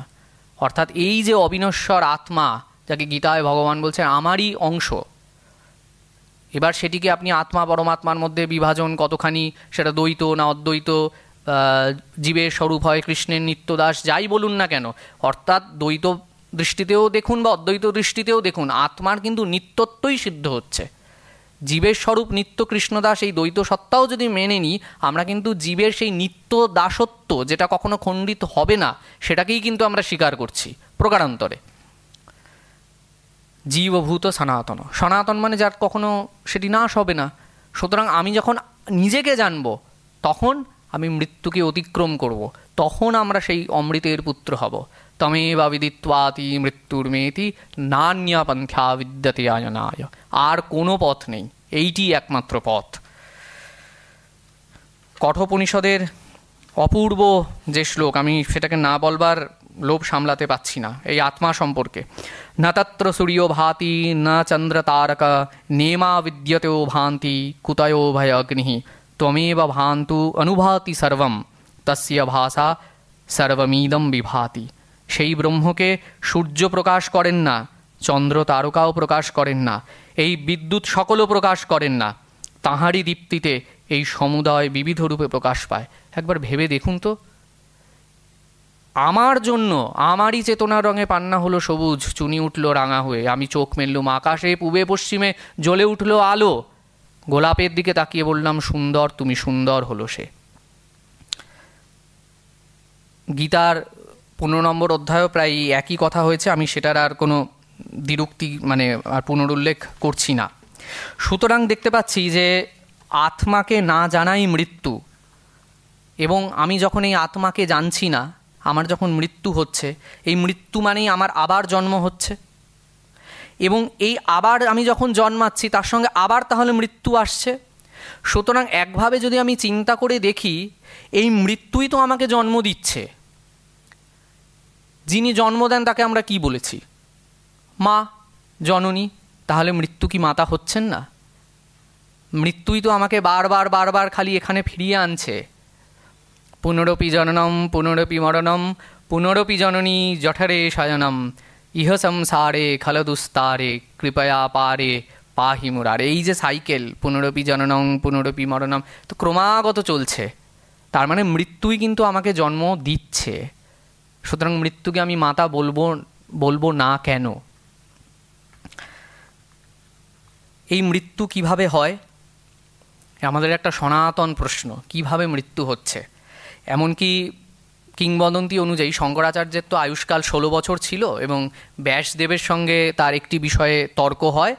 অর্থাৎ এই যে অবিনশ্বর আত্মা যাকে গীতায় ভগবান বলছেন আমারই অংশ এবার সেটিকে আপনি আত্মা পরমাত্মার মধ্যে বিভাজন কতখানি সেটা দ্বৈত না অদ্বৈত জীবের স্বরূপ হয় কৃষ্ণের নিত্যদাস যাই বলুন না কেন অর্থাৎ দ্বৈত দৃষ্টিতেও দেখুন বা অদ্বৈত দৃষ্টিতেও দেখুন আত্মার কিন্তু নিত্যত্বই সিদ্ধ হচ্ছে জীবের স্বরূপ নিত্য কৃষ্ণদাস এই দ্বৈত সত্তাও যদি মেনে নিই আমরা কিন্তু জীবের সেই নিত্য দাসত্ব যেটা কখনো খণ্ডিত হবে না সেটাকেই কিন্তু আমরা স্বীকার করছি প্রকারান্তরে জীবভূত সনাতন সনাতন মানে যার কখনো সেটি নাশ হবে না সুতরাং আমি যখন নিজেকে জানব তখন আমি মৃত্যুকে অতিক্রম করব। তখন আমরা সেই অমৃতের পুত্র হব বা বিদিত্বাতি মৃত্যুর মেয়েতি নান্যা পন্থা বিদ্যাতে আয়নায় আর কোনো পথ নেই এইটি একমাত্র পথ কঠোপনিষদের অপূর্ব যে শ্লোক আমি সেটাকে না বলবার লোভ সামলাতে পাচ্ছি না এই আত্মা সম্পর্কে না তত্র সূর্য ভাতি না চন্দ্র তারকা নেমা বিদ্যতেও ভান্তি কুতয়ো ভয় অগ্নি त्वमेव भान्तु অনুভাতি সর্বম তস্য ভাষা সর্বমিদম বিভাতি সেই ব্রহ্মকে সূর্য প্রকাশ করেন না চন্দ্র তারকাও প্রকাশ করেন না এই বিদ্যুৎ সকলও প্রকাশ করেন না তাহারই দীপ্তিতে এই সমুদয় বিবিধ রূপে প্রকাশ পায় একবার ভেবে দেখুন তো আমার জন্য আমারই চেতনার রঙে পান্না হলো সবুজ চুনি উঠল রাঙা হয়ে আমি চোখ মেললুম আকাশে পূবে পশ্চিমে জ্বলে উঠল আলো গোলাপের দিকে তাকিয়ে বললাম সুন্দর তুমি সুন্দর হলো সে গীতার পনেরো নম্বর অধ্যায়ও প্রায় একই কথা হয়েছে আমি সেটার আর কোনো দ্বিরুক্তি মানে আর পুনরুল্লেখ করছি না সুতরাং দেখতে পাচ্ছি যে আত্মাকে না জানাই মৃত্যু এবং আমি যখন এই আত্মাকে জানছি না আমার যখন মৃত্যু হচ্ছে এই মৃত্যু মানেই আমার আবার জন্ম হচ্ছে এবং এই আবার আমি যখন জন্মাচ্ছি তার সঙ্গে আবার তাহলে মৃত্যু আসছে সুতরাং একভাবে যদি আমি চিন্তা করে দেখি এই মৃত্যুই তো আমাকে জন্ম দিচ্ছে যিনি জন্ম দেন তাকে আমরা কি বলেছি মা জননী তাহলে মৃত্যু কি মাতা হচ্ছেন না মৃত্যুই তো আমাকে বারবার বারবার খালি এখানে ফিরিয়ে আনছে পুনরপি জননম পুনরপি মরণম পুনরপি জননী জঠারে সায়নম ইহ সংসারে খলদুস্তারে কৃপয়া পারে পাহি মুরারে এই যে সাইকেল পুনরপি জননং পুনরপি মরণম তো ক্রমাগত চলছে তার মানে মৃত্যুই কিন্তু আমাকে জন্ম দিচ্ছে সুতরাং মৃত্যুকে আমি মাতা বলবো বলবো না কেন এই মৃত্যু কিভাবে হয় আমাদের একটা সনাতন প্রশ্ন কিভাবে মৃত্যু হচ্ছে এমনকি কিংবদন্তি অনুযায়ী শঙ্করাচার্যের তো আয়ুষ্কাল ষোলো বছর ছিল এবং ব্যাসদেবের সঙ্গে তার একটি বিষয়ে তর্ক হয়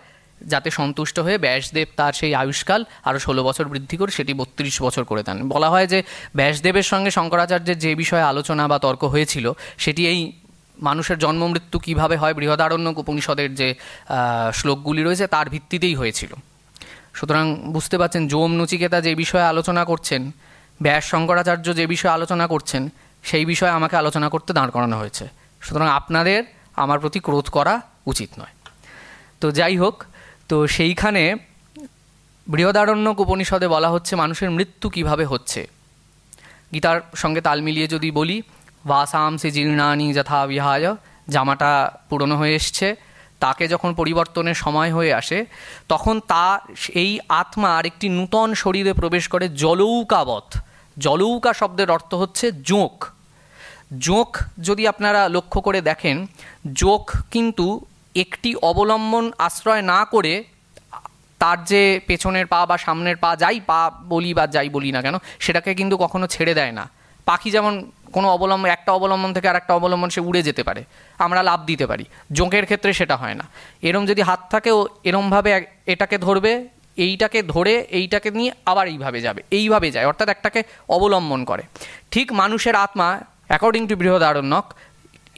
যাতে সন্তুষ্ট হয়ে ব্যাসদেব তার সেই আয়ুষ্কাল আরও ষোলো বছর বৃদ্ধি করে সেটি বত্রিশ বছর করে দেন বলা হয় যে ব্যাসদেবের সঙ্গে শঙ্করাচার্যের যে বিষয়ে আলোচনা বা তর্ক হয়েছিল সেটি এই মানুষের জন্ম মৃত্যু কীভাবে হয় বৃহদারণ্য উপনিষদের যে শ্লোকগুলি রয়েছে তার ভিত্তিতেই হয়েছিল সুতরাং বুঝতে পারছেন যোম নচিকেতা যে বিষয়ে আলোচনা করছেন ব্যাস শঙ্করাচার্য যে বিষয়ে আলোচনা করছেন সেই বিষয়ে আমাকে আলোচনা করতে দাঁড় করানো হয়েছে সুতরাং আপনাদের আমার প্রতি ক্রোধ করা উচিত নয় তো যাই হোক তো সেইখানে বৃহদারণ্যক উপনিষদে বলা হচ্ছে মানুষের মৃত্যু কিভাবে হচ্ছে গীতার সঙ্গে তাল মিলিয়ে যদি বলি ভাসাম সে জীর্ণানি যথা বিহায় জামাটা পুরনো হয়ে এসছে তাকে যখন পরিবর্তনের সময় হয়ে আসে তখন তা এই আত্মা আরেকটি নূতন শরীরে প্রবেশ করে জলৌকাবত জলৌকা শব্দের অর্থ হচ্ছে জোঁক জোঁক যদি আপনারা লক্ষ্য করে দেখেন জোঁক কিন্তু একটি অবলম্বন আশ্রয় না করে তার যে পেছনের পা বা সামনের পা যাই পা বলি বা যাই বলি না কেন সেটাকে কিন্তু কখনো ছেড়ে দেয় না পাখি যেমন কোনো অবলম্বন একটা অবলম্বন থেকে আর একটা অবলম্বন সে উড়ে যেতে পারে আমরা লাভ দিতে পারি জোঁকের ক্ষেত্রে সেটা হয় না এরম যদি হাত থাকে ও এরমভাবে এটাকে ধরবে এইটাকে ধরে এইটাকে নিয়ে আবার এইভাবে যাবে এইভাবে যায় অর্থাৎ একটাকে অবলম্বন করে ঠিক মানুষের আত্মা অ্যাকর্ডিং টু বৃহদারণ্যক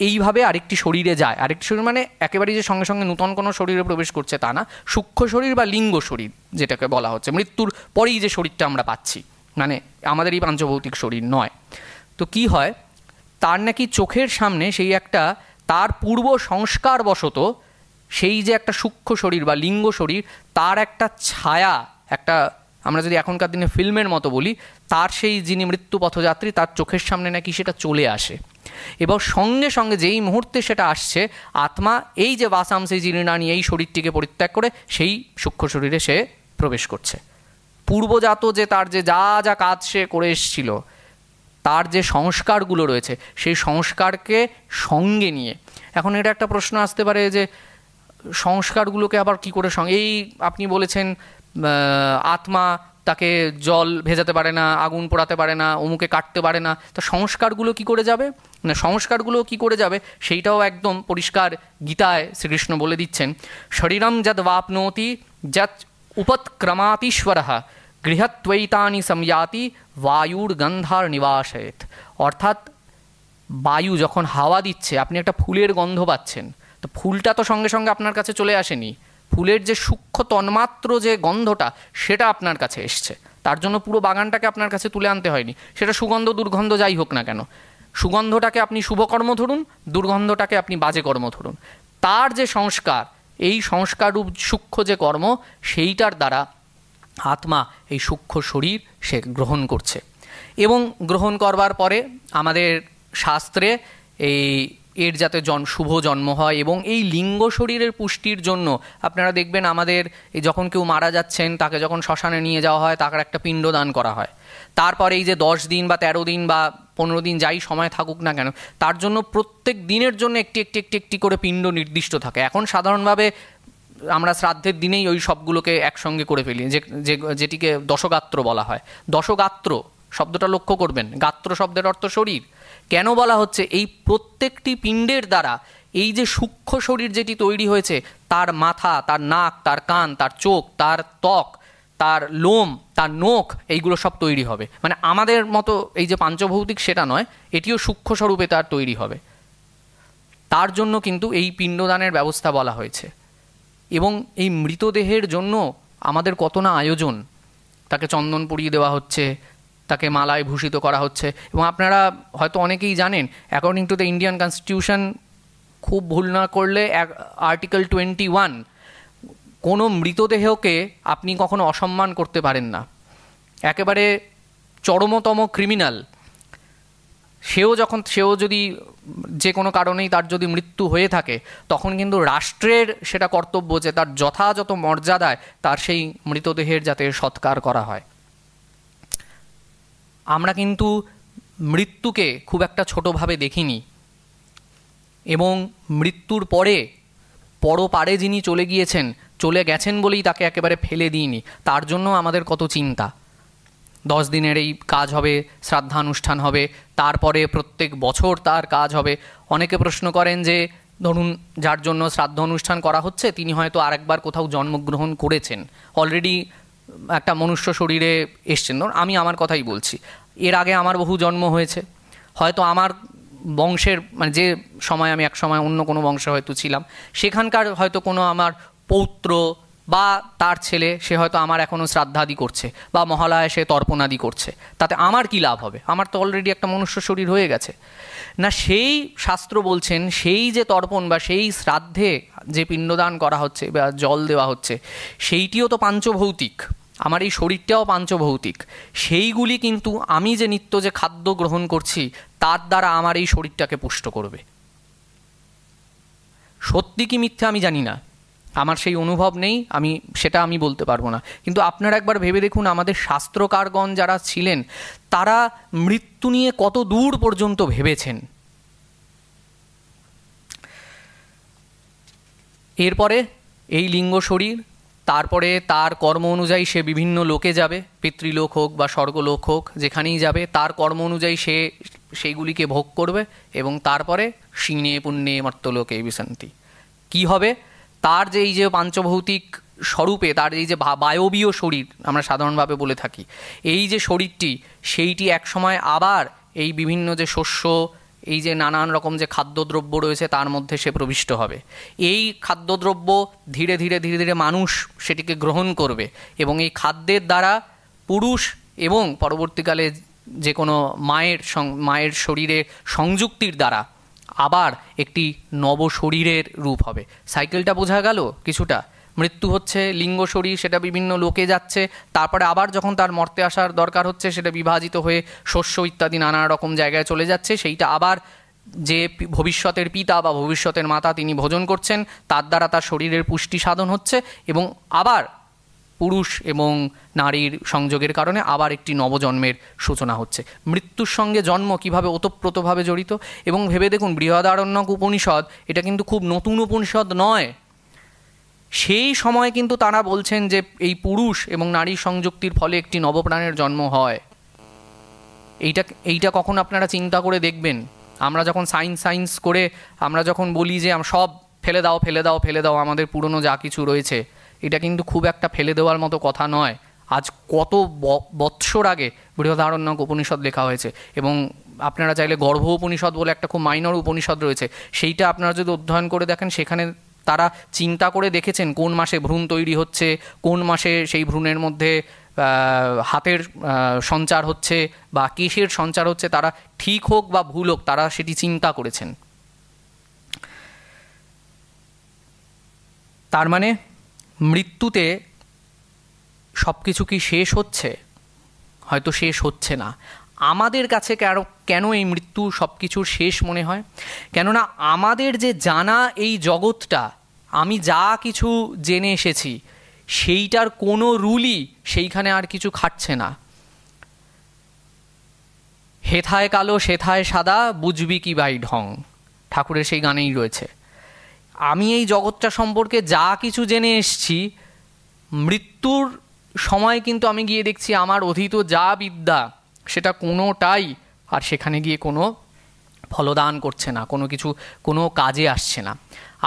এইভাবে আরেকটি শরীরে যায় আরেকটি শরীর মানে একেবারে যে সঙ্গে সঙ্গে নূতন কোনো শরীরে প্রবেশ করছে তা না সূক্ষ্ম শরীর বা লিঙ্গ শরীর যেটাকে বলা হচ্ছে মৃত্যুর পরেই যে শরীরটা আমরা পাচ্ছি মানে আমাদের এই পাঞ্চভৌতিক শরীর নয় তো কি হয় তার নাকি চোখের সামনে সেই একটা তার পূর্ব সংস্কারবশত সেই যে একটা সূক্ষ্ম শরীর বা লিঙ্গ শরীর তার একটা ছায়া একটা আমরা যদি এখনকার দিনে ফিল্মের মতো বলি তার সেই যিনি মৃত্যু পথযাত্রী তার চোখের সামনে নাকি সেটা চলে আসে এবং সঙ্গে সঙ্গে যেই মুহূর্তে সেটা আসছে আত্মা এই যে বাসাম বাসামসি জিরিনানি এই শরীরটিকে পরিত্যাগ করে সেই সূক্ষ্ম শরীরে সে প্রবেশ করছে পূর্বজাত যে তার যে যা যা কাজ সে করে এসেছিল তার যে সংস্কারগুলো রয়েছে সেই সংস্কারকে সঙ্গে নিয়ে এখন এটা একটা প্রশ্ন আসতে পারে যে সংস্কারগুলোকে আবার কি করে সঙ্গে এই আপনি বলেছেন আত্মা তাকে জল ভেজাতে পারে না আগুন পোড়াতে পারে না অমুকে কাটতে পারে না তো সংস্কারগুলো কি করে যাবে না সংস্কারগুলো কি করে যাবে সেইটাও একদম পরিষ্কার গীতায় শ্রীকৃষ্ণ বলে দিচ্ছেন শরীরম যদ বাপনতি যত উপৎক্রমাতীশ্বর গৃহত্বৈতানি সমজাতি বায়ুর গন্ধার নিবাসেত অর্থাৎ বায়ু যখন হাওয়া দিচ্ছে আপনি একটা ফুলের গন্ধ পাচ্ছেন তো ফুলটা তো সঙ্গে সঙ্গে আপনার কাছে চলে আসেনি ফুলের যে সূক্ষ্ম তন্মাত্র যে গন্ধটা সেটা আপনার কাছে এসছে তার জন্য পুরো বাগানটাকে আপনার কাছে তুলে আনতে হয়নি সেটা সুগন্ধ দুর্গন্ধ যাই হোক না কেন সুগন্ধটাকে আপনি শুভকর্ম ধরুন দুর্গন্ধটাকে আপনি বাজে কর্ম ধরুন তার যে সংস্কার এই সংস্কাররূপ সূক্ষ্ম যে কর্ম সেইটার দ্বারা আত্মা এই সূক্ষ্ম শরীর সে গ্রহণ করছে এবং গ্রহণ করবার পরে আমাদের শাস্ত্রে এই এর যাতে জন শুভ জন্ম হয় এবং এই লিঙ্গ শরীরের পুষ্টির জন্য আপনারা দেখবেন আমাদের যখন কেউ মারা যাচ্ছেন তাকে যখন শ্মশানে নিয়ে যাওয়া হয় তাকে একটা পিণ্ডদান করা হয় তারপরে এই যে দশ দিন বা তেরো দিন বা পনেরো দিন যাই সময় থাকুক না কেন তার জন্য প্রত্যেক দিনের জন্য একটি একটি একটি একটি করে পিণ্ড নির্দিষ্ট থাকে এখন সাধারণভাবে আমরা শ্রাদ্ধের দিনেই ওই সবগুলোকে একসঙ্গে করে ফেলি যে যেটিকে দশগাত্র বলা হয় দশগাত্র শব্দটা লক্ষ্য করবেন গাত্র শব্দের অর্থ শরীর কেন বলা হচ্ছে এই প্রত্যেকটি পিণ্ডের দ্বারা এই যে সূক্ষ্ম শরীর যেটি তৈরি হয়েছে তার মাথা তার নাক তার কান তার চোখ তার ত্বক তার লোম তার নখ এইগুলো সব তৈরি হবে মানে আমাদের মতো এই যে পাঞ্চভৌতিক সেটা নয় এটিও সূক্ষ্ম স্বরূপে তার তৈরি হবে তার জন্য কিন্তু এই পিণ্ডদানের ব্যবস্থা বলা হয়েছে এবং এই মৃতদেহের জন্য আমাদের কত না আয়োজন তাকে চন্দন পুড়িয়ে দেওয়া হচ্ছে তাকে মালায় ভূষিত করা হচ্ছে এবং আপনারা হয়তো অনেকেই জানেন according to the Indian constitution খুব ভুল না করলে এক আর্টিকেল টোয়েন্টি ওয়ান কোনো মৃতদেহকে আপনি কখনো অসম্মান করতে পারেন না একেবারে চরমতম ক্রিমিনাল সেও যখন সেও যদি যে কোনো কারণেই তার যদি মৃত্যু হয়ে থাকে তখন কিন্তু রাষ্ট্রের সেটা কর্তব্য যে তার যথাযথ মর্যাদায় তার সেই মৃতদেহের যাতে সৎকার করা হয় আমরা কিন্তু মৃত্যুকে খুব একটা ছোটোভাবে দেখিনি এবং মৃত্যুর পরে পরপারে যিনি চলে গিয়েছেন চলে গেছেন বলেই তাকে একেবারে ফেলে দিইনি তার জন্য আমাদের কত চিন্তা দশ দিনের এই কাজ হবে শ্রাদ্ধানুষ্ঠান হবে তারপরে প্রত্যেক বছর তার কাজ হবে অনেকে প্রশ্ন করেন যে ধরুন যার জন্য শ্রাদ্ধ অনুষ্ঠান করা হচ্ছে তিনি হয়তো আরেকবার কোথাও জন্মগ্রহণ করেছেন অলরেডি একটা মনুষ্য শরীরে এসছেন ধর আমি আমার কথাই বলছি এর আগে আমার বহু জন্ম হয়েছে হয়তো আমার বংশের মানে যে সময় আমি এক সময় অন্য কোনো বংশে হয়তো ছিলাম সেখানকার হয়তো কোনো আমার পৌত্র বা তার ছেলে সে হয়তো আমার এখনও শ্রাদ্ধাদি করছে বা মহালয়ে সে তর্পণাদি করছে তাতে আমার কি লাভ হবে আমার তো অলরেডি একটা মনুষ্য শরীর হয়ে গেছে না সেই শাস্ত্র বলছেন সেই যে তর্পণ বা সেই শ্রাদ্ধে যে পিণ্ডদান করা হচ্ছে বা জল দেওয়া হচ্ছে সেইটিও তো পাঞ্চভৌতিক আমার এই শরীরটাও পাঞ্চভৌতিক সেইগুলি কিন্তু আমি যে নিত্য যে খাদ্য গ্রহণ করছি তার দ্বারা আমার এই শরীরটাকে পুষ্ট করবে সত্যি কি মিথ্যা আমি জানি না আমার সেই অনুভব নেই আমি সেটা আমি বলতে পারবো না কিন্তু আপনারা একবার ভেবে দেখুন আমাদের শাস্ত্রকারগণ যারা ছিলেন তারা মৃত্যু নিয়ে কত দূর পর্যন্ত ভেবেছেন এরপরে এই লিঙ্গ শরীর তারপরে তার কর্ম অনুযায়ী সে বিভিন্ন লোকে যাবে পিতৃলোক হোক বা স্বর্গলোক হোক যেখানেই যাবে তার কর্ম অনুযায়ী সে সেইগুলিকে ভোগ করবে এবং তারপরে শিনে পুণ্যে মর্তলোকে বিশান্তি কি হবে তার যে এই যে পাঞ্চভৌতিক স্বরূপে তার এই যে বায়বীয় শরীর আমরা সাধারণভাবে বলে থাকি এই যে শরীরটি সেইটি একসময় আবার এই বিভিন্ন যে শস্য এই যে নানান রকম যে খাদ্যদ্রব্য রয়েছে তার মধ্যে সে প্রবিষ্ট হবে এই খাদ্যদ্রব্য ধীরে ধীরে ধীরে ধীরে মানুষ সেটিকে গ্রহণ করবে এবং এই খাদ্যের দ্বারা পুরুষ এবং পরবর্তীকালে যে কোনো মায়ের মায়ের শরীরে সংযুক্তির দ্বারা আবার একটি নব শরীরের রূপ হবে সাইকেলটা বোঝা গেল কিছুটা মৃত্যু হচ্ছে লিঙ্গ শরীর সেটা বিভিন্ন লোকে যাচ্ছে তারপরে আবার যখন তার মর্তে আসার দরকার হচ্ছে সেটা বিভাজিত হয়ে শস্য ইত্যাদি নানা রকম জায়গায় চলে যাচ্ছে সেইটা আবার যে ভবিষ্যতের পিতা বা ভবিষ্যতের মাতা তিনি ভোজন করছেন তার দ্বারা তার শরীরের পুষ্টি সাধন হচ্ছে এবং আবার পুরুষ এবং নারীর সংযোগের কারণে আবার একটি নবজন্মের সূচনা হচ্ছে মৃত্যুর সঙ্গে জন্ম কিভাবে ওতপ্রোতভাবে জড়িত এবং ভেবে দেখুন বৃহদারণ্যক উপনিষদ এটা কিন্তু খুব নতুন উপনিষদ নয় সেই সময়ে কিন্তু তারা বলছেন যে এই পুরুষ এবং নারী সংযুক্তির ফলে একটি নবপ্রাণের জন্ম হয় এইটা এইটা কখন আপনারা চিন্তা করে দেখবেন আমরা যখন সায়েন্স সায়েন্স করে আমরা যখন বলি যে সব ফেলে দাও ফেলে দাও ফেলে দাও আমাদের পুরনো যা কিছু রয়েছে এটা কিন্তু খুব একটা ফেলে দেওয়ার মতো কথা নয় আজ কত বৎসর আগে বৃহদারণ্যক উপনিষদ লেখা হয়েছে এবং আপনারা চাইলে গর্ভ উপনিষদ বলে একটা খুব মাইনর উপনিষদ রয়েছে সেইটা আপনারা যদি অধ্যয়ন করে দেখেন সেখানে তারা চিন্তা করে দেখেছেন কোন মাসে ভ্রূণ তৈরি হচ্ছে কোন মাসে সেই ভ্রূণের মধ্যে হাতের সঞ্চার হচ্ছে বা কেশের সঞ্চার হচ্ছে তারা ঠিক হোক বা ভুল হোক তারা সেটি চিন্তা করেছেন তার মানে মৃত্যুতে সব কিছু কি শেষ হচ্ছে হয়তো শেষ হচ্ছে না আমাদের কাছে কেন কেন এই মৃত্যু সব কিছুর শেষ মনে হয় কেননা আমাদের যে জানা এই জগৎটা আমি যা কিছু জেনে এসেছি সেইটার কোনো রুলই সেইখানে আর কিছু খাটছে না হেথায় কালো সেথায় সাদা বুঝবি কি বাই ঢং ঠাকুরের সেই গানেই রয়েছে আমি এই জগৎটা সম্পর্কে যা কিছু জেনে এসছি মৃত্যুর সময় কিন্তু আমি গিয়ে দেখছি আমার অধীত যা বিদ্যা সেটা কোনোটাই আর সেখানে গিয়ে কোনো ফলদান করছে না কোনো কিছু কোনো কাজে আসছে না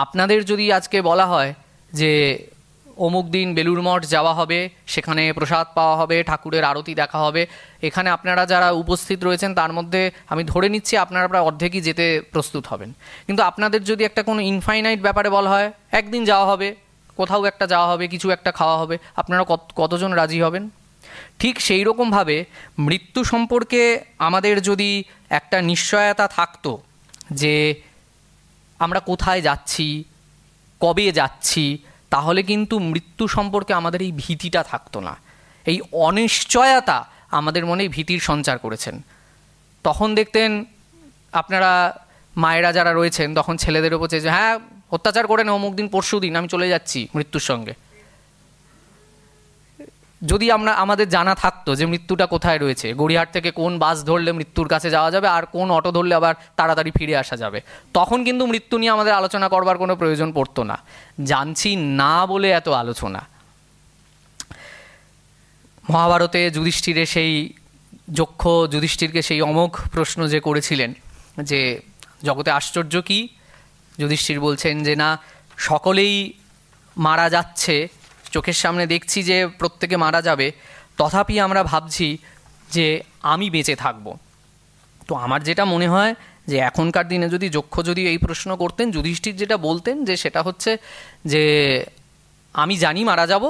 আপনাদের যদি আজকে বলা হয় যে অমুক দিন বেলুর মঠ যাওয়া হবে সেখানে প্রসাদ পাওয়া হবে ঠাকুরের আরতি দেখা হবে এখানে আপনারা যারা উপস্থিত রয়েছেন তার মধ্যে আমি ধরে নিচ্ছি আপনারা প্রায় অর্ধেকই যেতে প্রস্তুত হবেন কিন্তু আপনাদের যদি একটা কোনো ইনফাইনাইট ব্যাপারে বলা হয় একদিন যাওয়া হবে কোথাও একটা যাওয়া হবে কিছু একটা খাওয়া হবে আপনারা কতজন রাজি হবেন ঠিক সেই রকমভাবে মৃত্যু সম্পর্কে আমাদের যদি একটা নিশ্চয়তা থাকতো যে আমরা কোথায় যাচ্ছি কবে যাচ্ছি তাহলে কিন্তু মৃত্যু সম্পর্কে আমাদের এই ভীতিটা থাকতো না এই অনিশ্চয়তা আমাদের মনে ভীতির সঞ্চার করেছেন তখন দেখতেন আপনারা মায়েরা যারা রয়েছেন তখন ছেলেদের উপর যে হ্যাঁ অত্যাচার করেন অমুক দিন পরশু দিন আমি চলে যাচ্ছি মৃত্যুর সঙ্গে যদি আমরা আমাদের জানা থাকতো যে মৃত্যুটা কোথায় রয়েছে গড়িয়াহাট থেকে কোন বাস ধরলে মৃত্যুর কাছে যাওয়া যাবে আর কোন অটো ধরলে আবার তাড়াতাড়ি ফিরে আসা যাবে তখন কিন্তু মৃত্যু নিয়ে আমাদের আলোচনা করবার কোনো প্রয়োজন পড়তো না জানছি না বলে এত আলোচনা মহাভারতে যুধিষ্ঠিরে সেই যক্ষ যুধিষ্ঠিরকে সেই অমোঘ প্রশ্ন যে করেছিলেন যে জগতে আশ্চর্য কি যুধিষ্ঠির বলছেন যে না সকলেই মারা যাচ্ছে চোখের সামনে দেখছি যে প্রত্যেকে মারা যাবে তথাপি আমরা ভাবছি যে আমি বেঁচে থাকব তো আমার যেটা মনে হয় যে এখনকার দিনে যদি যক্ষ যদি এই প্রশ্ন করতেন যুধিষ্ঠির যেটা বলতেন যে সেটা হচ্ছে যে আমি জানি মারা যাব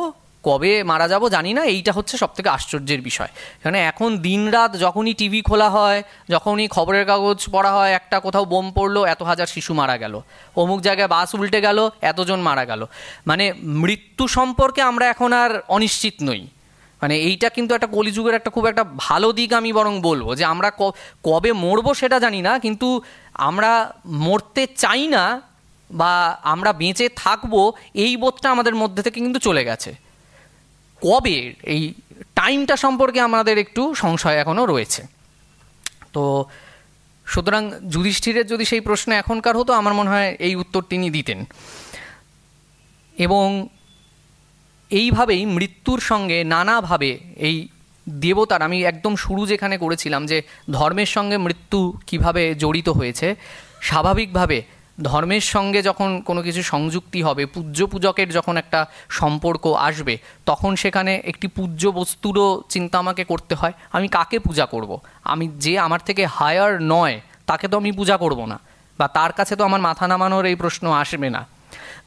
কবে মারা যাব জানি না এইটা হচ্ছে সব থেকে আশ্চর্যের বিষয় এখানে এখন দিন রাত যখনই টিভি খোলা হয় যখনই খবরের কাগজ পড়া হয় একটা কোথাও বোম পড়লো এত হাজার শিশু মারা গেল অমুক জায়গায় বাস উল্টে গেল এতজন মারা গেল মানে মৃত্যু সম্পর্কে আমরা এখন আর অনিশ্চিত নই মানে এইটা কিন্তু একটা কলিযুগের একটা খুব একটা ভালো দিক আমি বরং বলবো যে আমরা কবে মরবো সেটা জানি না কিন্তু আমরা মরতে চাই না বা আমরা বেঁচে থাকবো এই বোধটা আমাদের মধ্যে থেকে কিন্তু চলে গেছে কবে এই টাইমটা সম্পর্কে আমাদের একটু সংশয় এখনও রয়েছে তো সুতরাং যুধিষ্ঠিরের যদি সেই প্রশ্ন এখনকার হতো আমার মনে হয় এই উত্তর তিনি দিতেন এবং এইভাবেই মৃত্যুর সঙ্গে নানাভাবে এই দেবতার আমি একদম শুরু যেখানে করেছিলাম যে ধর্মের সঙ্গে মৃত্যু কিভাবে জড়িত হয়েছে স্বাভাবিকভাবে ধর্মের সঙ্গে যখন কোনো কিছু সংযুক্তি হবে পূজ্য পূজকের যখন একটা সম্পর্ক আসবে তখন সেখানে একটি পূজ্য বস্তুরও চিন্তা আমাকে করতে হয় আমি কাকে পূজা করব। আমি যে আমার থেকে হায়ার নয় তাকে তো আমি পূজা করব না বা তার কাছে তো আমার মাথা নামানোর এই প্রশ্ন আসবে না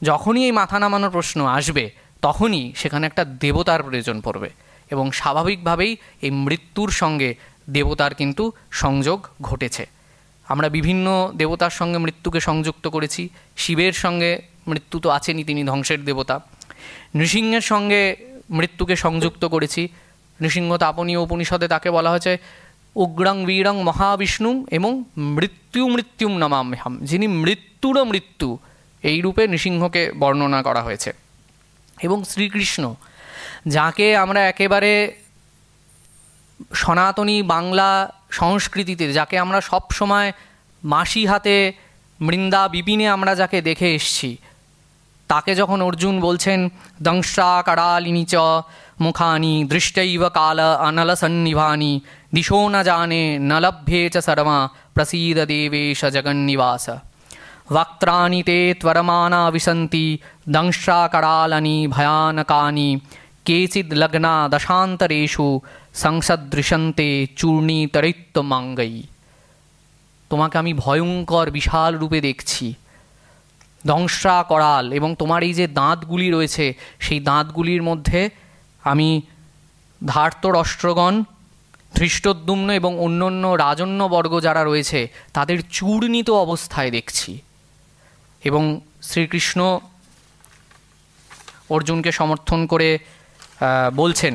যখনই এই মাথা নামানোর প্রশ্ন আসবে তখনই সেখানে একটা দেবতার প্রয়োজন পড়বে এবং স্বাভাবিকভাবেই এই মৃত্যুর সঙ্গে দেবতার কিন্তু সংযোগ ঘটেছে আমরা বিভিন্ন দেবতার সঙ্গে মৃত্যুকে সংযুক্ত করেছি শিবের সঙ্গে মৃত্যু তো আছেনই তিনি ধ্বংসের দেবতা নৃসিংহের সঙ্গে মৃত্যুকে সংযুক্ত করেছি নৃসিংহ তাপনীয় উপনিষদে তাকে বলা হয়েছে উগ্রং বীরং মহাবিষ্ণু এবং মৃত্যু মৃত্যুম নমাম্যহাম যিনি মৃত্যুরও মৃত্যু এই রূপে নৃসিংহকে বর্ণনা করা হয়েছে এবং শ্রীকৃষ্ণ যাকে আমরা একেবারে সনাতনী বাংলা সংস্কৃতিতে যাকে আমরা সব সময় মাসি হাতে মৃন্দা বিপিনে আমরা যাকে দেখে এসছি তাকে যখন অর্জুন বলছেন দংশা কড়ালিনী চ মুখানি দৃষ্টৈব কাল অনলসন্নিভানি সন্নিভানি দিশো না জানে নলভ্যে চ সর্মা প্রসীদ দেবেশ জগন্নিবাস वक्त्राणि ते त्वरमाना विशन्ति दंशाकरालनि भयानकानि केचिद् लग्ना दशान्तरेषु সংসদৃশন্তে চূর্ণীতরিত্ব মাঙ্গাই তোমাকে আমি ভয়ঙ্কর বিশাল রূপে দেখছি ধ্বংসা করাল এবং তোমার এই যে দাঁতগুলি রয়েছে সেই দাঁতগুলির মধ্যে আমি ধার্তর অষ্ট্রগণ ধৃষ্টদ্যুম্ন এবং অন্য অন্য রাজন্যবর্গ যারা রয়েছে তাদের চূর্ণিত অবস্থায় দেখছি এবং শ্রীকৃষ্ণ অর্জুনকে সমর্থন করে বলছেন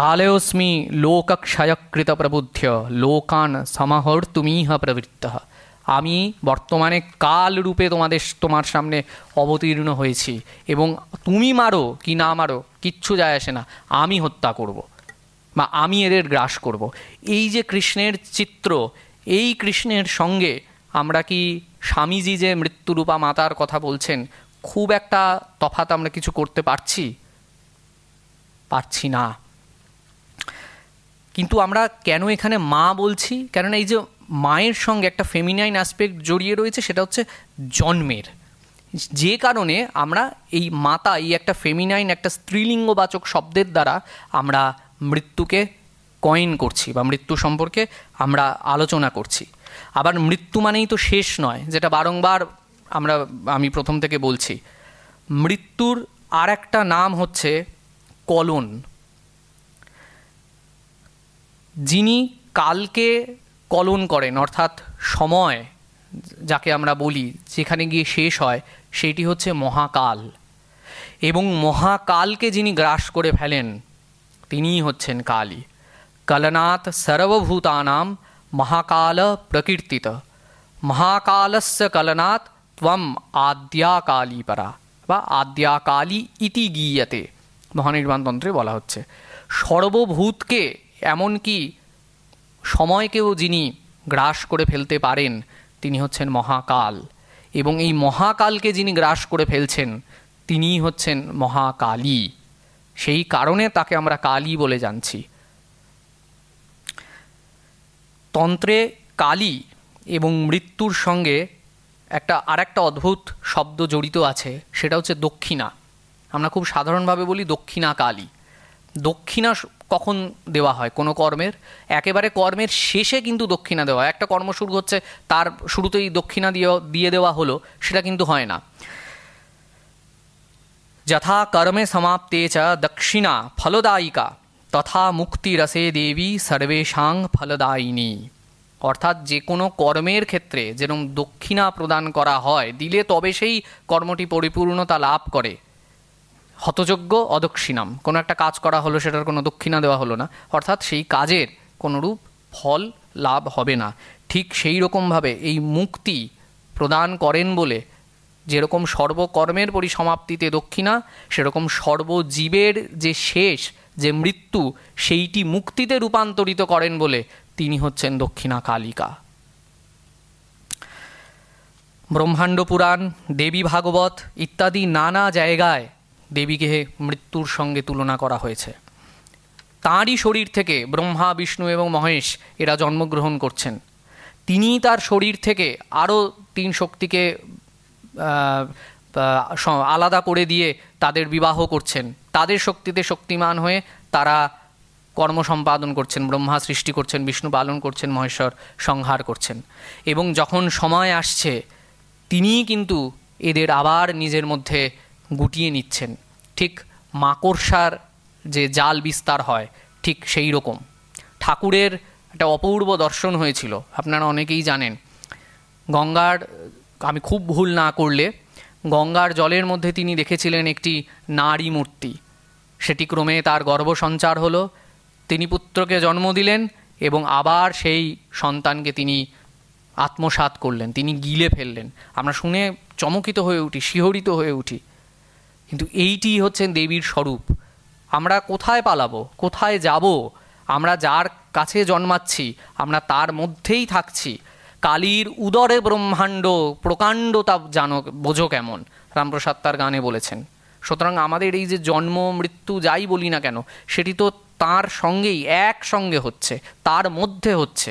কালেওস্মি লোকক্ষয়কৃত প্রবুদ্ধ লোকান সমাহর হা প্রবৃত্ত আমি বর্তমানে কাল রূপে তোমাদের তোমার সামনে অবতীর্ণ হয়েছি এবং তুমি মারো কি না মারো কিচ্ছু যায় আসে না আমি হত্যা করব। বা আমি এদের গ্রাস করব। এই যে কৃষ্ণের চিত্র এই কৃষ্ণের সঙ্গে আমরা কি স্বামীজি যে মৃত্যুরূপা মাতার কথা বলছেন খুব একটা তফাত আমরা কিছু করতে পারছি পারছি না কিন্তু আমরা কেন এখানে মা বলছি কেননা এই যে মায়ের সঙ্গে একটা ফেমিনাইন অ্যাসপেক্ট জড়িয়ে রয়েছে সেটা হচ্ছে জন্মের যে কারণে আমরা এই মাতা এই একটা ফেমিনাইন একটা স্ত্রীলিঙ্গবাচক শব্দের দ্বারা আমরা মৃত্যুকে কয়েন করছি বা মৃত্যু সম্পর্কে আমরা আলোচনা করছি আবার মৃত্যু মানেই তো শেষ নয় যেটা বারংবার আমরা আমি প্রথম থেকে বলছি মৃত্যুর আর একটা নাম হচ্ছে কলন যিনি কালকে কলন করেন অর্থাৎ সময় যাকে আমরা বলি যেখানে গিয়ে শেষ হয় সেটি হচ্ছে মহাকাল এবং মহাকালকে যিনি গ্রাস করে ফেলেন তিনিই হচ্ছেন কালী কলনাথ সর্বভূতানাম মহাকাল প্রকীর্তিত মহাকালস্য কলনাথ ত্বম আদ্যাকালী পরা বা আদ্যাকালী ইতি গীয়তে মহানির্বাণতন্ত্রে বলা হচ্ছে সর্বভূতকে এমনকি সময়কেও যিনি গ্রাস করে ফেলতে পারেন তিনি হচ্ছেন মহাকাল এবং এই মহাকালকে যিনি গ্রাস করে ফেলছেন তিনি হচ্ছেন মহাকালী সেই কারণে তাকে আমরা কালী বলে জানছি তন্ত্রে কালী এবং মৃত্যুর সঙ্গে একটা আর একটা অদ্ভুত শব্দ জড়িত আছে সেটা হচ্ছে দক্ষিণা আমরা খুব সাধারণভাবে বলি দক্ষিণা কালী দক্ষিণা কখন দেওয়া হয় কোনো কর্মের একেবারে কর্মের শেষে কিন্তু দক্ষিণা দেওয়া হয় একটা কর্ম শুরু হচ্ছে তার শুরুতেই দক্ষিণা দিয়ে দিয়ে দেওয়া হলো সেটা কিন্তু হয় না যথা কর্মে সমাপ্তে চ দক্ষিণা ফলদায়িকা তথা মুক্তিরসে দেবী সর্বেশাং ফলদায়িনী অর্থাৎ যে কোনো কর্মের ক্ষেত্রে যেরকম দক্ষিণা প্রদান করা হয় দিলে তবে সেই কর্মটি পরিপূর্ণতা লাভ করে হতযোগ্য অদক্ষিণাম কোনো একটা কাজ করা হলো সেটার কোনো দক্ষিণা দেওয়া হলো না অর্থাৎ সেই কাজের কোনোরূপ ফল লাভ হবে না ঠিক সেই রকমভাবে এই মুক্তি প্রদান করেন বলে যেরকম সর্বকর্মের পরিসমাপ্তিতে দক্ষিণা সেরকম সর্বজীবের যে শেষ যে মৃত্যু সেইটি মুক্তিতে রূপান্তরিত করেন বলে তিনি হচ্ছেন দক্ষিণা কালিকা ব্রহ্মাণ্ড পুরাণ দেবী ভাগবত ইত্যাদি নানা জায়গায় দেবীকে মৃত্যুর সঙ্গে তুলনা করা হয়েছে তাঁরই শরীর থেকে ব্রহ্মা বিষ্ণু এবং মহেশ এরা জন্মগ্রহণ করছেন তিনি তার শরীর থেকে আরও তিন শক্তিকে আলাদা করে দিয়ে তাদের বিবাহ করছেন তাদের শক্তিতে শক্তিমান হয়ে তারা কর্ম সম্পাদন করছেন ব্রহ্মা সৃষ্টি করছেন বিষ্ণু পালন করছেন মহেশ্বর সংহার করছেন এবং যখন সময় আসছে তিনি কিন্তু এদের আবার নিজের মধ্যে গুটিয়ে নিচ্ছেন ঠিক মাকড়সার যে জাল বিস্তার হয় ঠিক সেই রকম ঠাকুরের একটা অপূর্ব দর্শন হয়েছিল আপনারা অনেকেই জানেন গঙ্গার আমি খুব ভুল না করলে গঙ্গার জলের মধ্যে তিনি দেখেছিলেন একটি নারী মূর্তি সেটি ক্রমে তার গর্ব সঞ্চার হলো তিনি পুত্রকে জন্ম দিলেন এবং আবার সেই সন্তানকে তিনি আত্মসাত করলেন তিনি গিলে ফেললেন আমরা শুনে চমকিত হয়ে উঠি শিহরিত হয়ে উঠি কিন্তু এইটি হচ্ছেন দেবীর স্বরূপ আমরা কোথায় পালাবো কোথায় যাব আমরা যার কাছে জন্মাচ্ছি আমরা তার মধ্যেই থাকছি কালীর উদরে ব্রহ্মাণ্ড প্রকাণ্ড তা জানো বোঝো কেমন রামপ্রসাদ তার গানে বলেছেন সুতরাং আমাদের এই যে জন্ম মৃত্যু যাই বলি না কেন সেটি তো তাঁর সঙ্গেই একসঙ্গে হচ্ছে তার মধ্যে হচ্ছে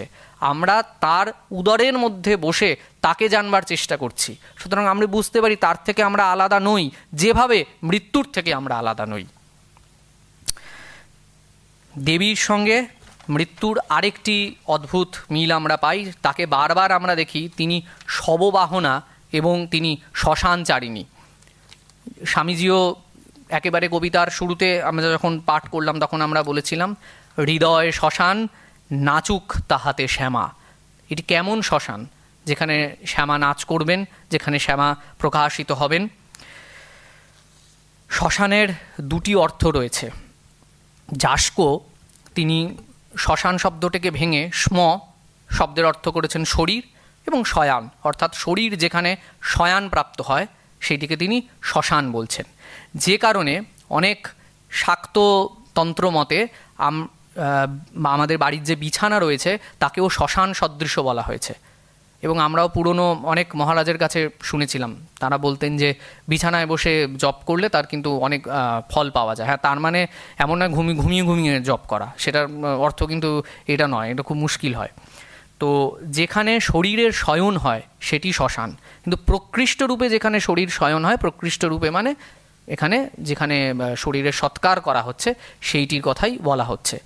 আমরা তার উদরের মধ্যে বসে তাকে জানবার চেষ্টা করছি সুতরাং আমরা বুঝতে পারি তার থেকে আমরা আলাদা নই যেভাবে মৃত্যুর থেকে আমরা আলাদা নই দেবীর সঙ্গে মৃত্যুর আরেকটি অদ্ভুত মিল আমরা পাই তাকে বারবার আমরা দেখি তিনি শববাহনা এবং তিনি শ্মশানচারিণী স্বামীজিও একেবারে কবিতার শুরুতে আমরা যখন পাঠ করলাম তখন আমরা বলেছিলাম হৃদয় শ্মশান নাচুক তাহাতে শ্যামা এটি কেমন শ্মশান যেখানে শ্যামা নাচ করবেন যেখানে শ্যামা প্রকাশিত হবেন শ্মশানের দুটি অর্থ রয়েছে জাস্কো তিনি শ্মশান শব্দটিকে ভেঙে স্ম শব্দের অর্থ করেছেন শরীর এবং শয়ান অর্থাৎ শরীর যেখানে শয়ান প্রাপ্ত হয় সেইটিকে তিনি শ্মশান বলছেন যে কারণে অনেক শাক্ত তন্ত্রমতে আমাদের বাড়ির যে বিছানা রয়েছে তাকেও শ্মশান সদৃশ্য বলা হয়েছে এবং আমরাও পুরনো অনেক মহারাজের কাছে শুনেছিলাম তারা বলতেন যে বিছানায় বসে জব করলে তার কিন্তু অনেক ফল পাওয়া যায় হ্যাঁ তার মানে এমন না ঘুমিয়ে ঘুমিয়ে ঘুমিয়ে জব করা সেটার অর্থ কিন্তু এটা নয় এটা খুব মুশকিল হয় তো যেখানে শরীরের শয়ন হয় সেটি শ্মশান কিন্তু প্রকৃষ্ট রূপে যেখানে শরীর শয়ন হয় প্রকৃষ্ট রূপে মানে এখানে যেখানে শরীরের সৎকার করা হচ্ছে সেইটির কথাই বলা হচ্ছে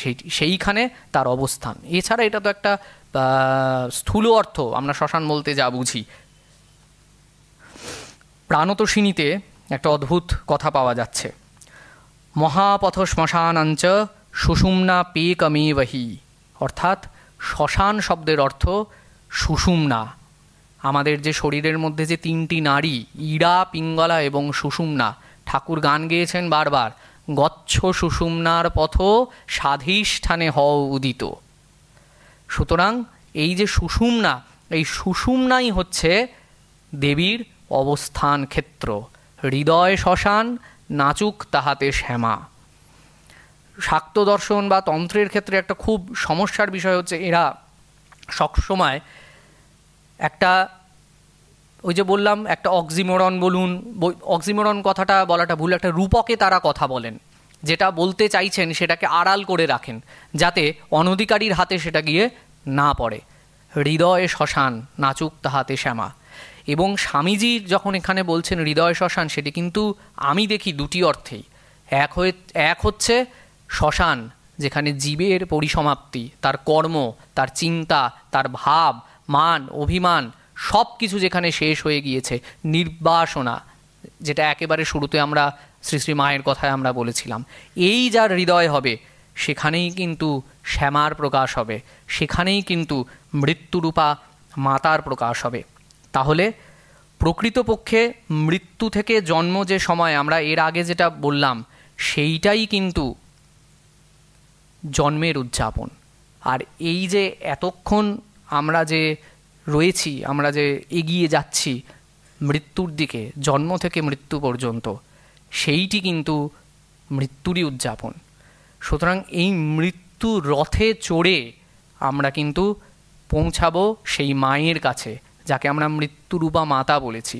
সেই সেইখানে তার অবস্থান এছাড়া এটা তো একটা স্থূল অর্থ আমরা শ্মশান বলতে যা বুঝি প্রাণতোষিনীতে একটা অদ্ভুত কথা পাওয়া যাচ্ছে মহাপথ শ্মশানাঞ্চ সুষুম্না পেকমেবহি অর্থাৎ শ্মশান শব্দের অর্থ সুষুম্না আমাদের যে শরীরের মধ্যে যে তিনটি নারী ইড়া পিঙ্গলা এবং সুষুম্না ঠাকুর গান গেয়েছেন বারবার গচ্ছ সুষুম্নার পথ স্বাধিষ্ঠানে হও উদিত সুতরাং এই যে সুষুম্না এই সুষুম্নাই হচ্ছে দেবীর অবস্থান ক্ষেত্র হৃদয় শ্মশান নাচুক তাহাতে শ্যামা শাক্ত দর্শন বা তন্ত্রের ক্ষেত্রে একটা খুব সমস্যার বিষয় হচ্ছে এরা সবসময় একটা ওই যে বললাম একটা অক্সিমোরন বলুন অক্সিমোরন কথাটা বলাটা ভুল একটা রূপকে তারা কথা বলেন যেটা বলতে চাইছেন সেটাকে আড়াল করে রাখেন যাতে অনধিকারীর হাতে সেটা গিয়ে না পড়ে হৃদয়ে শ্মশান নাচুক তাহাতে শ্যামা এবং স্বামীজি যখন এখানে বলছেন হৃদয় শ্মশান সেটি কিন্তু আমি দেখি দুটি অর্থেই এক হয়ে এক হচ্ছে শ্মশান যেখানে জীবের পরিসমাপ্তি তার কর্ম তার চিন্তা তার ভাব মান অভিমান সব কিছু যেখানে শেষ হয়ে গিয়েছে নির্বাসনা যেটা একেবারে শুরুতে আমরা শ্রী শ্রী মায়ের কথায় আমরা বলেছিলাম এই যার হৃদয় হবে সেখানেই কিন্তু শ্যামার প্রকাশ হবে সেখানেই কিন্তু মৃত্যুরূপা মাতার প্রকাশ হবে তাহলে প্রকৃতপক্ষে মৃত্যু থেকে জন্ম যে সময় আমরা এর আগে যেটা বললাম সেইটাই কিন্তু জন্মের উদযাপন আর এই যে এতক্ষণ আমরা যে রয়েছি আমরা যে এগিয়ে যাচ্ছি মৃত্যুর দিকে জন্ম থেকে মৃত্যু পর্যন্ত সেইটি কিন্তু মৃত্যুরই উদযাপন সুতরাং এই মৃত্যু রথে চড়ে আমরা কিন্তু পৌঁছাবো সেই মায়ের কাছে যাকে আমরা মৃত্যুরূপা মাতা বলেছি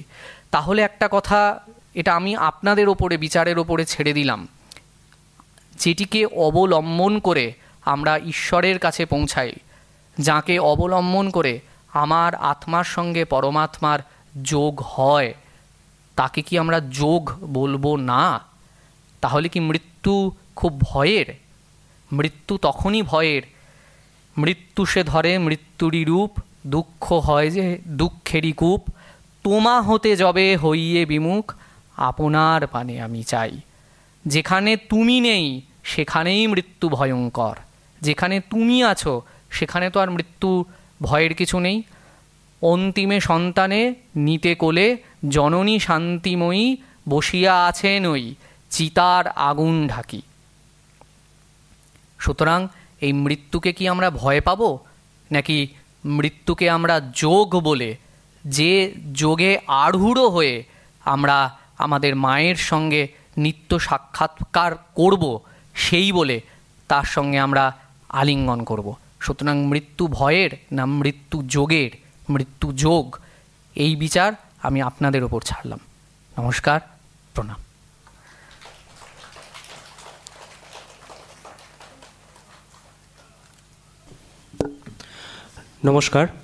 তাহলে একটা কথা এটা আমি আপনাদের ওপরে বিচারের ওপরে ছেড়ে দিলাম যেটিকে অবলম্বন করে আমরা ঈশ্বরের কাছে পৌঁছাই যাকে অবলম্বন করে আমার আত্মার সঙ্গে পরমাত্মার যোগ হয় তাকে কি আমরা যোগ বলবো না তাহলে কি মৃত্যু খুব ভয়ের মৃত্যু তখনই ভয়ের মৃত্যু সে ধরে মৃত্যুরই রূপ দুঃখ হয় যে দুঃখেরই কূপ তোমা হতে যবে হইয়ে বিমুখ আপনার পানে আমি চাই যেখানে তুমি নেই সেখানেই মৃত্যু ভয়ঙ্কর যেখানে তুমি আছো সেখানে তো আর মৃত্যু ভয়ের কিছু নেই অন্তিমে সন্তানে নিতে কোলে জননী শান্তিময়ী বসিয়া আছেন ওই চিতার আগুন ঢাকি সুতরাং এই মৃত্যুকে কি আমরা ভয় পাব নাকি মৃত্যুকে আমরা যোগ বলে যে যোগে আড়হুড়ো হয়ে আমরা আমাদের মায়ের সঙ্গে নিত্য সাক্ষাৎকার করব সেই বলে তার সঙ্গে আমরা আলিঙ্গন করবো সুতরাং মৃত্যু ভয়ের না মৃত্যু যোগের মৃত্যু যোগ এই বিচার আমি আপনাদের ওপর ছাড়লাম নমস্কার প্রণাম নমস্কার